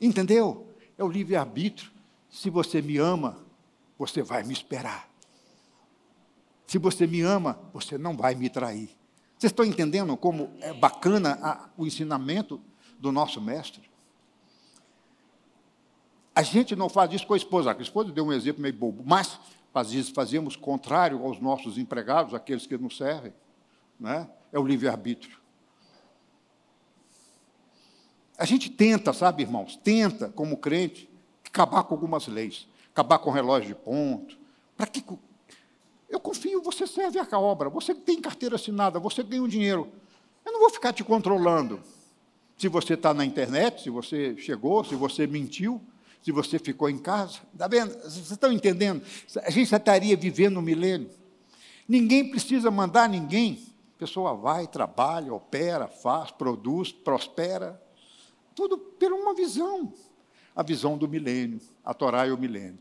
Entendeu? é o livre-arbítrio. Se você me ama, você vai me esperar. Se você me ama, você não vai me trair. Vocês estão entendendo como é bacana a, o ensinamento do nosso mestre? A gente não faz isso com a esposa. A esposa deu um exemplo meio bobo, mas faz, fazemos contrário aos nossos empregados, aqueles que nos servem. Né? É o livre-arbítrio. A gente tenta, sabe, irmãos, tenta, como crente, acabar com algumas leis, acabar com relógio de ponto. Para que. Eu confio, você serve a obra, você tem carteira assinada, você ganha o um dinheiro. Eu não vou ficar te controlando. Se você está na internet, se você chegou, se você mentiu, se você ficou em casa. Está vendo? Vocês estão entendendo? A gente já estaria vivendo um milênio. Ninguém precisa mandar ninguém. A pessoa vai, trabalha, opera, faz, produz, prospera, tudo por uma visão. A visão do milênio, a Torá e o milênio.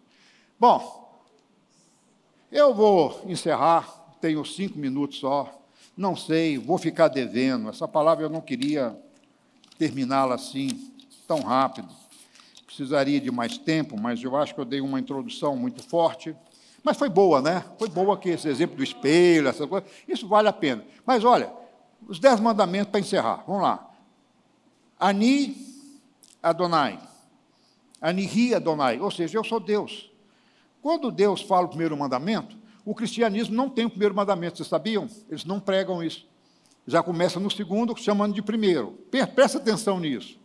Bom, eu vou encerrar, tenho cinco minutos só. Não sei, vou ficar devendo. Essa palavra eu não queria terminá-la assim, tão rápido. Precisaria de mais tempo, mas eu acho que eu dei uma introdução muito forte. Mas foi boa, né? Foi boa que esse exemplo do espelho, essa coisa. Isso vale a pena. Mas olha, os dez mandamentos para encerrar. Vamos lá. Ani Adonai. Anihi Adonai, ou seja, eu sou Deus. Quando Deus fala o primeiro mandamento, o cristianismo não tem o primeiro mandamento, vocês sabiam? Eles não pregam isso. Já começa no segundo, chamando de primeiro. Presta atenção nisso.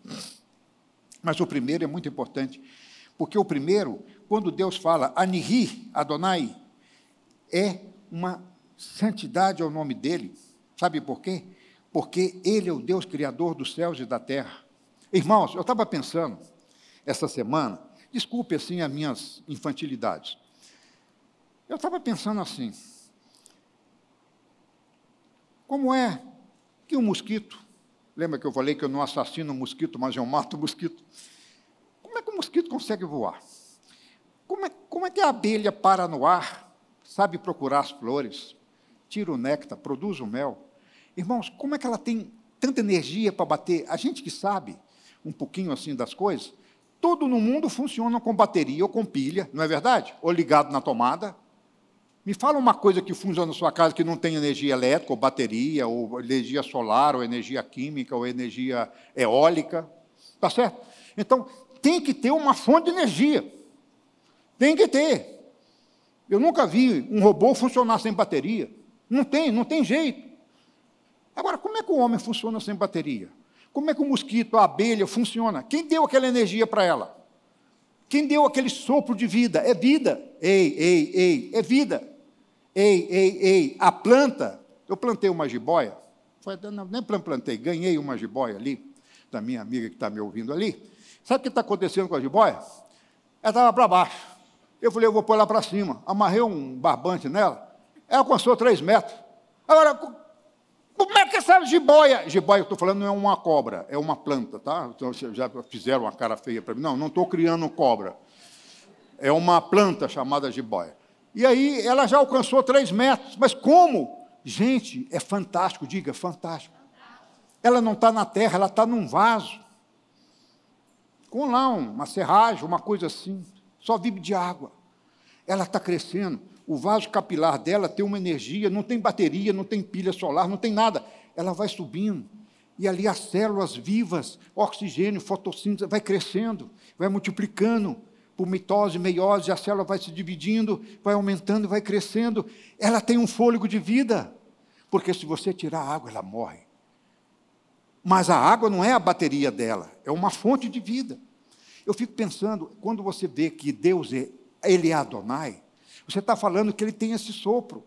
Mas o primeiro é muito importante, porque o primeiro, quando Deus fala Anihi Adonai, é uma santidade ao nome dele. Sabe por quê? porque Ele é o Deus Criador dos céus e da terra. Irmãos, eu estava pensando essa semana, desculpe assim as minhas infantilidades, eu estava pensando assim: como é que um mosquito, lembra que eu falei que eu não assassino um mosquito, mas eu mato um mosquito? Como é que o um mosquito consegue voar? Como é, como é que a abelha para no ar, sabe procurar as flores, tira o néctar, produz o mel? Irmãos, como é que ela tem tanta energia para bater? A gente que sabe um pouquinho assim das coisas, tudo no mundo funciona com bateria ou com pilha, não é verdade? Ou ligado na tomada. Me fala uma coisa que funciona na sua casa que não tem energia elétrica, ou bateria, ou energia solar, ou energia química, ou energia eólica. Tá certo? Então, tem que ter uma fonte de energia. Tem que ter. Eu nunca vi um robô funcionar sem bateria. Não tem, não tem jeito. Agora, como é que o homem funciona sem bateria? Como é que o mosquito, a abelha funciona? Quem deu aquela energia para ela? Quem deu aquele sopro de vida? É vida. Ei, ei, ei, é vida. Ei, ei, ei, a planta. Eu plantei uma jiboia, foi, não, nem plantei, ganhei uma jiboia ali, da minha amiga que está me ouvindo ali. Sabe o que está acontecendo com a jiboia? Ela estava para baixo. Eu falei, eu vou pôr ela para cima. Amarrei um barbante nela, ela alcançou três metros. Agora, como é que é essa jiboia? Jiboia, eu estou falando, não é uma cobra, é uma planta, tá? Então, já fizeram uma cara feia para mim. Não, não estou criando cobra. É uma planta chamada jiboia. E aí ela já alcançou três metros. Mas como? Gente, é fantástico, diga, fantástico. Ela não está na terra, ela está num vaso. Com lá uma serragem, uma coisa assim. Só vive de água. Ela está crescendo o vaso capilar dela tem uma energia, não tem bateria, não tem pilha solar, não tem nada. Ela vai subindo. E ali as células vivas, oxigênio, fotossíntese, vai crescendo, vai multiplicando. Por mitose, meiose, a célula vai se dividindo, vai aumentando, vai crescendo. Ela tem um fôlego de vida. Porque se você tirar a água, ela morre. Mas a água não é a bateria dela, é uma fonte de vida. Eu fico pensando, quando você vê que Deus é, ele é Adonai, você está falando que ele tem esse sopro.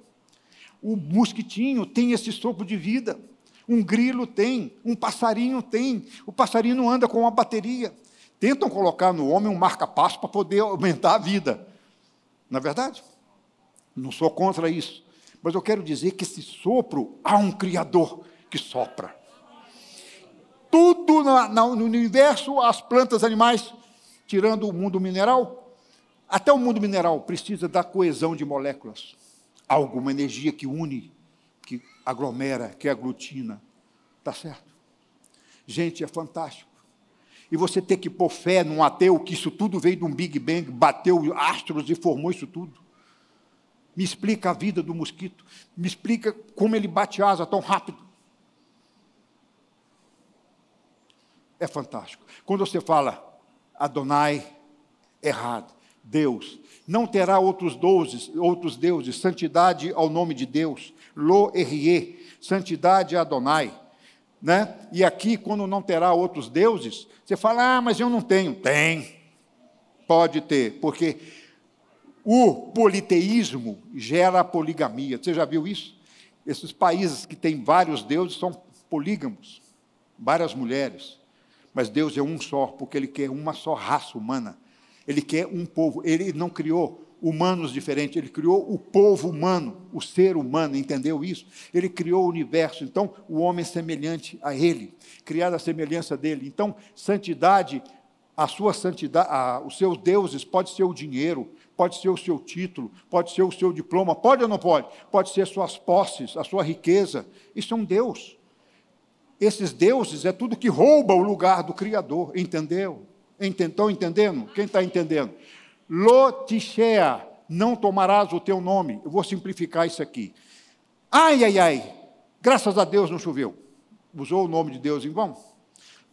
O mosquitinho tem esse sopro de vida. Um grilo tem, um passarinho tem. O passarinho anda com uma bateria. Tentam colocar no homem um marca-passo para poder aumentar a vida. Na é verdade? Não sou contra isso. Mas eu quero dizer que esse sopro há um Criador que sopra. Tudo no universo, as plantas, animais, tirando o mundo mineral, até o mundo mineral precisa da coesão de moléculas, alguma energia que une, que aglomera, que aglutina. Tá certo? Gente, é fantástico. E você ter que pôr fé num ateu que isso tudo veio de um Big Bang, bateu astros e formou isso tudo. Me explica a vida do mosquito, me explica como ele bate asa tão rápido. É fantástico. Quando você fala Adonai errado, Deus. Não terá outros deuses, outros deuses, santidade ao nome de Deus. Lo erie, santidade a Adonai. Né? E aqui, quando não terá outros deuses, você fala, ah, mas eu não tenho. Tem, pode ter, porque o politeísmo gera a poligamia. Você já viu isso? Esses países que têm vários deuses são polígamos, várias mulheres. Mas Deus é um só, porque Ele quer uma só raça humana. Ele quer um povo. Ele não criou humanos diferentes, ele criou o povo humano, o ser humano, entendeu isso? Ele criou o universo, então o homem é semelhante a ele, criado à semelhança dele. Então, santidade, a sua santidade, a, os seus deuses pode ser o dinheiro, pode ser o seu título, pode ser o seu diploma, pode ou não pode? Pode ser suas posses, a sua riqueza. Isso é um deus. Esses deuses é tudo que rouba o lugar do criador, entendeu? Estão entendendo? Quem está entendendo? Lotichea, não tomarás o teu nome. Eu vou simplificar isso aqui. Ai, ai, ai, graças a Deus não choveu. Usou o nome de Deus em vão?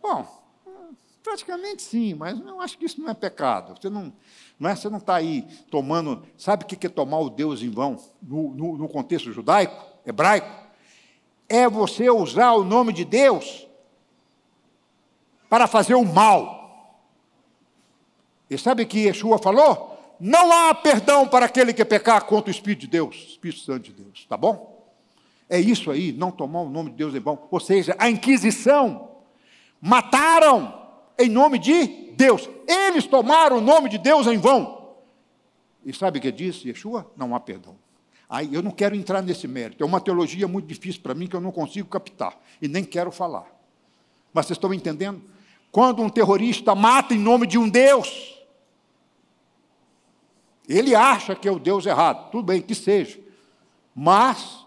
Bom, praticamente sim, mas eu acho que isso não é pecado. Você não não é? Você não está aí tomando. Sabe o que é tomar o Deus em vão no, no, no contexto judaico, hebraico? É você usar o nome de Deus para fazer o mal. E sabe que Yeshua falou? Não há perdão para aquele que pecar contra o Espírito de Deus, Espírito Santo de Deus, tá bom? É isso aí, não tomar o nome de Deus em vão. Ou seja, a Inquisição mataram em nome de Deus. Eles tomaram o nome de Deus em vão. E sabe o que disse Yeshua? Não há perdão. Aí eu não quero entrar nesse mérito. É uma teologia muito difícil para mim que eu não consigo captar e nem quero falar. Mas vocês estão entendendo? Quando um terrorista mata em nome de um Deus, ele acha que é o Deus errado, tudo bem, que seja. Mas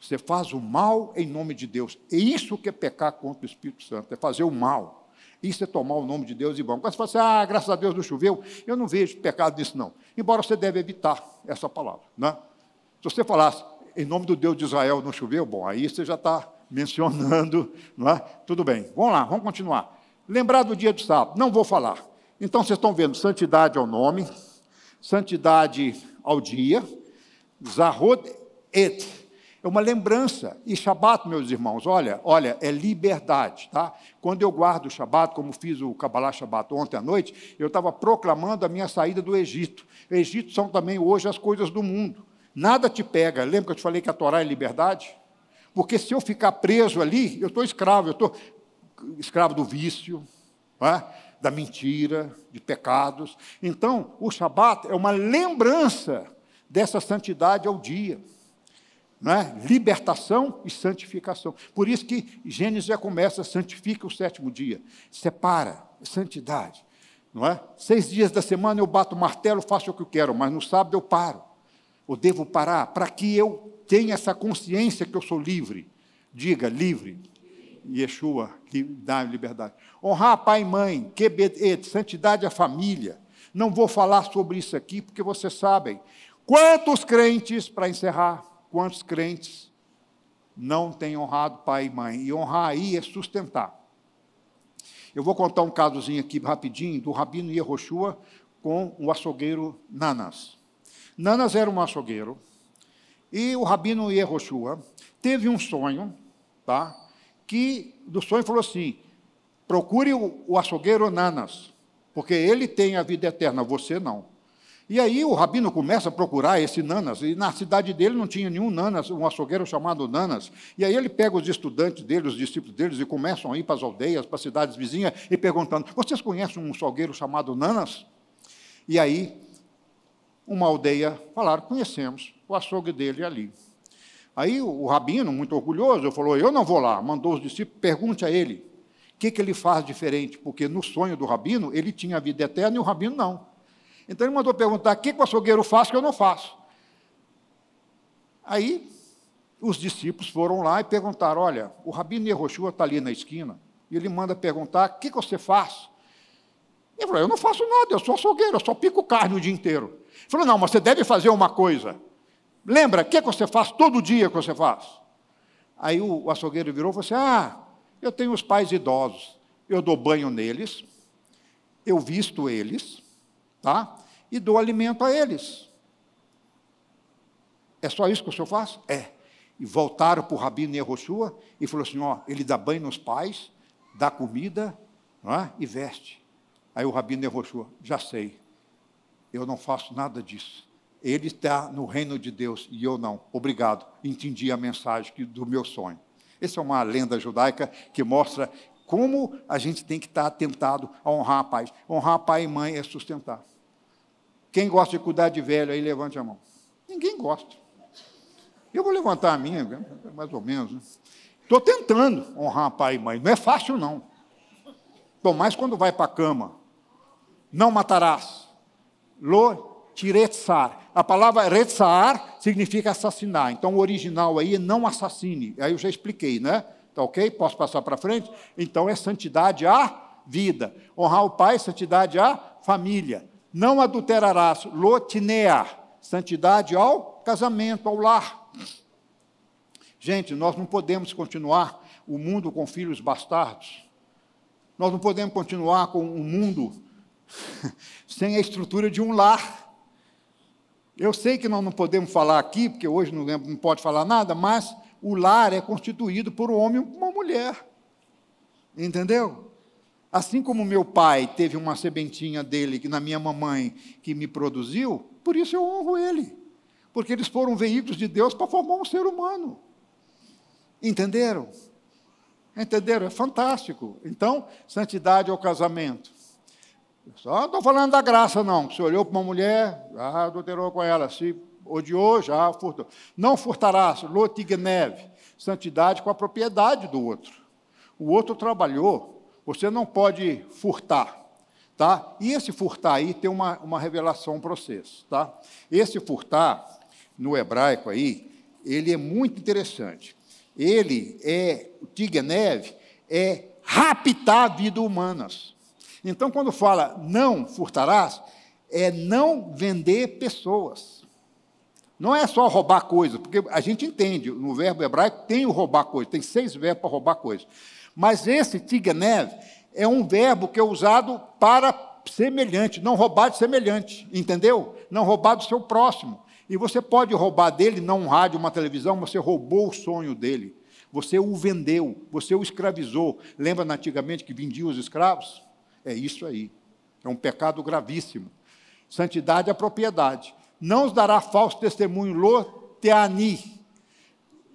você faz o mal em nome de Deus. É isso que é pecar contra o Espírito Santo, é fazer o mal. Isso é tomar o nome de Deus e vão. Quando você fala assim, ah, graças a Deus não choveu, eu não vejo pecado nisso, não. Embora você deve evitar essa palavra. Né? Se você falasse, em nome do Deus de Israel não choveu, bom, aí você já está mencionando, não é? Tudo bem, vamos lá, vamos continuar. Lembrar do dia do sábado, não vou falar. Então vocês estão vendo, santidade é o nome, santidade ao dia, Zahod et, é uma lembrança. E Shabat, meus irmãos, olha, olha, é liberdade, tá? Quando eu guardo o Shabat, como fiz o Kabbalah Shabat ontem à noite, eu estava proclamando a minha saída do Egito. O Egito são também hoje as coisas do mundo. Nada te pega. Lembra que eu te falei que a Torá é liberdade? Porque se eu ficar preso ali, eu estou escravo, eu estou escravo do vício, é? da mentira, de pecados. Então, o Shabat é uma lembrança dessa santidade ao dia. É? libertação e santificação. Por isso que Gênesis já começa, santifica o sétimo dia, separa, santidade. Não é? Seis dias da semana eu bato o martelo, faço o que eu quero, mas no sábado eu paro. Ou devo parar para que eu tenha essa consciência que eu sou livre. Diga, livre. Yeshua, que dá liberdade. Honrar pai e mãe, QBE, santidade à família. Não vou falar sobre isso aqui, porque vocês sabem. Quantos crentes, para encerrar, quantos crentes não têm honrado pai e mãe? E honrar aí é sustentar. Eu vou contar um casozinho aqui rapidinho do Rabino Yehoshua com o açougueiro Nanas. Nanas era um açougueiro e o Rabino Yehoshua teve um sonho, tá? que do sonho falou assim: procure o, o açougueiro Nanas, porque ele tem a vida eterna, você não. E aí o rabino começa a procurar esse Nanas, e na cidade dele não tinha nenhum Nanas, um açougueiro chamado Nanas. E aí ele pega os estudantes dele, os discípulos deles, e começam a ir para as aldeias, para as cidades vizinhas, e perguntando: vocês conhecem um açougueiro chamado Nanas? E aí, uma aldeia, falaram: conhecemos o açougue dele ali. Aí o rabino, muito orgulhoso, falou: Eu não vou lá. Mandou os discípulos, pergunte a ele o que, que ele faz diferente, porque no sonho do rabino ele tinha a vida eterna e o rabino não. Então ele mandou perguntar: O que, que o açougueiro faz que eu não faço? Aí os discípulos foram lá e perguntaram: Olha, o rabino Yehoshua está ali na esquina e ele manda perguntar: O que, que você faz? Ele falou: Eu não faço nada, eu sou açougueiro, eu só pico carne o dia inteiro. Ele falou: Não, mas você deve fazer uma coisa. Lembra, o que, é que você faz todo dia que você faz? Aí o açougueiro virou e falou assim: Ah, eu tenho os pais idosos, eu dou banho neles, eu visto eles, tá? E dou alimento a eles. É só isso que o senhor faz? É. E voltaram para o Rabino Yehoshua e falou assim: ó, ele dá banho nos pais, dá comida não é? e veste. Aí o Rabino Yehoshua, já sei, eu não faço nada disso. Ele está no reino de Deus e eu não. Obrigado, entendi a mensagem do meu sonho. Essa é uma lenda judaica que mostra como a gente tem que estar atentado a honrar a paz. Honrar pai e mãe é sustentar. Quem gosta de cuidar de velho, aí levante a mão. Ninguém gosta. Eu vou levantar a minha, mais ou menos. Estou né? tentando honrar pai e mãe. Não é fácil, não. Bom, mas quando vai para a cama, não matarás. Lô, tiretzar. A palavra retzar significa assassinar. Então, o original aí é não assassine. Aí eu já expliquei, né? Tá ok? Posso passar para frente? Então, é santidade à vida. Honrar o pai, santidade à família. Não adulterarás, lotinear. Santidade ao casamento, ao lar. Gente, nós não podemos continuar o mundo com filhos bastardos. Nós não podemos continuar com o mundo sem a estrutura de um lar. Eu sei que nós não podemos falar aqui, porque hoje não, lembro, não pode falar nada, mas o lar é constituído por um homem e uma mulher. Entendeu? Assim como meu pai teve uma sementinha dele que na minha mamãe que me produziu, por isso eu honro ele. Porque eles foram veículos de Deus para formar um ser humano. Entenderam? Entenderam? É fantástico. Então, santidade ao é casamento. Só não estou falando da graça, não. Se olhou para uma mulher, já adulterou com ela. Se odiou, já furtou. Não furtarás, neve santidade com a propriedade do outro. O outro trabalhou, você não pode furtar. Tá? E esse furtar aí tem uma, uma revelação para vocês. Tá? Esse furtar, no hebraico aí, ele é muito interessante. Ele é, o tignev, é raptar a vida humanas. Então, quando fala não furtarás, é não vender pessoas. Não é só roubar coisa, porque a gente entende, no verbo hebraico tem o roubar coisa, tem seis verbos para roubar coisa. Mas esse tignev é um verbo que é usado para semelhante, não roubar de semelhante, entendeu? Não roubar do seu próximo. E você pode roubar dele, não um rádio, uma televisão, você roubou o sonho dele. Você o vendeu, você o escravizou. Lembra antigamente que vendia os escravos? É isso aí. É um pecado gravíssimo. Santidade é propriedade. Não os dará falso testemunho, loteani.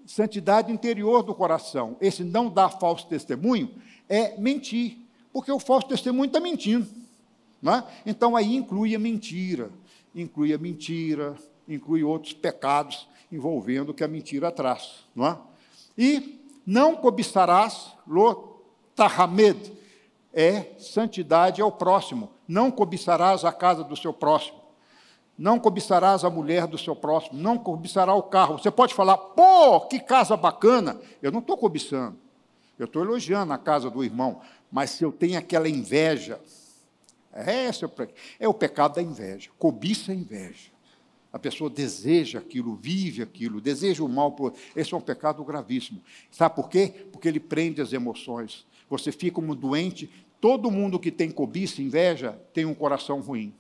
Santidade interior do coração. Esse não dar falso testemunho é mentir, porque o falso testemunho está mentindo. É? Então aí inclui a mentira, inclui a mentira, inclui outros pecados envolvendo o que a mentira traz. Não é? E não cobiçarás, lotahamed, é santidade ao próximo. Não cobiçarás a casa do seu próximo. Não cobiçarás a mulher do seu próximo. Não cobiçará o carro. Você pode falar, pô, que casa bacana. Eu não estou cobiçando. Eu estou elogiando a casa do irmão. Mas se eu tenho aquela inveja, é, o é o pecado da inveja. Cobiça é inveja. A pessoa deseja aquilo, vive aquilo, deseja o mal. Por... Esse é um pecado gravíssimo. Sabe por quê? Porque ele prende as emoções. Você fica como doente Todo mundo que tem cobiça, inveja, tem um coração ruim.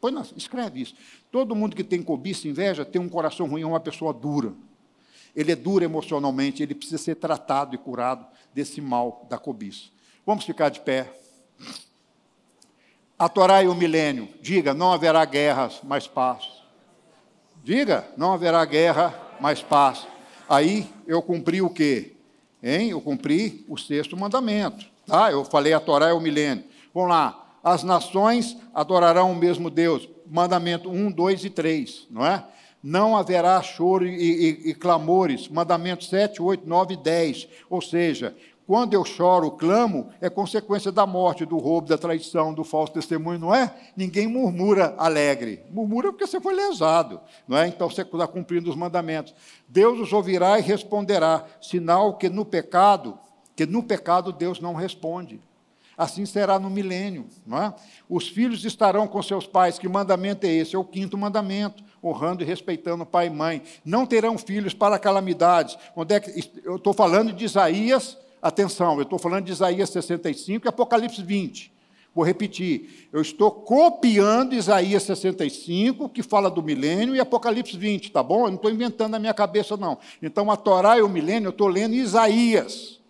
Pois não, escreve isso. Todo mundo que tem cobiça, inveja, tem um coração ruim, é uma pessoa dura. Ele é duro emocionalmente, ele precisa ser tratado e curado desse mal da cobiça. Vamos ficar de pé. A Torá e o milênio, diga, não haverá guerras, mas paz. Diga, não haverá guerra, mas paz. Aí eu cumpri o quê? Hein? Eu cumpri o sexto mandamento. Tá? Eu falei a Torá é o milênio. Vamos lá. As nações adorarão o mesmo Deus. Mandamento 1, 2 e 3, não é? Não haverá choro e, e, e clamores. Mandamento 7, 8, 9 e 10. Ou seja, quando eu choro, clamo, é consequência da morte, do roubo, da traição, do falso testemunho, não é? Ninguém murmura alegre. Murmura porque você foi lesado, não é? Então você está cumprindo os mandamentos. Deus os ouvirá e responderá, sinal que no pecado porque no pecado Deus não responde. Assim será no milênio. Não é? Os filhos estarão com seus pais. Que mandamento é esse? É o quinto mandamento, honrando e respeitando pai e mãe. Não terão filhos para calamidades. Onde é que, eu estou falando de Isaías, atenção, eu estou falando de Isaías 65 e Apocalipse 20. Vou repetir, eu estou copiando Isaías 65, que fala do milênio, e Apocalipse 20, tá bom? Eu não estou inventando na minha cabeça, não. Então, a Torá e o milênio, eu estou lendo Isaías.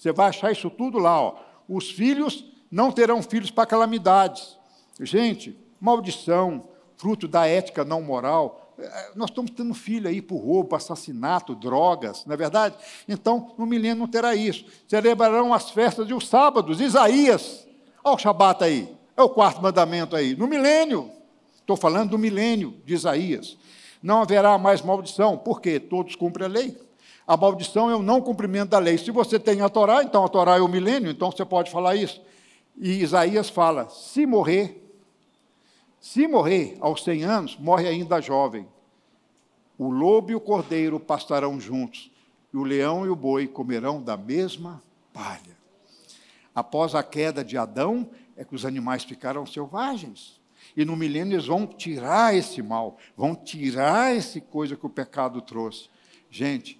Você vai achar isso tudo lá. Ó. Os filhos não terão filhos para calamidades. Gente, maldição, fruto da ética não moral. É, nós estamos tendo filho aí por roubo, assassinato, drogas, não é verdade? Então, no milênio não terá isso. Celebrarão as festas e os sábados. Isaías, olha o Shabat aí, é o quarto mandamento aí. No milênio, estou falando do milênio de Isaías. Não haverá mais maldição, porque todos cumprem a lei. A maldição é o não cumprimento da lei. Se você tem a Torá, então a Torá é o milênio, então você pode falar isso. E Isaías fala: se morrer, se morrer aos 100 anos, morre ainda jovem. O lobo e o cordeiro pastarão juntos, e o leão e o boi comerão da mesma palha. Após a queda de Adão, é que os animais ficaram selvagens. E no milênio eles vão tirar esse mal, vão tirar essa coisa que o pecado trouxe. Gente,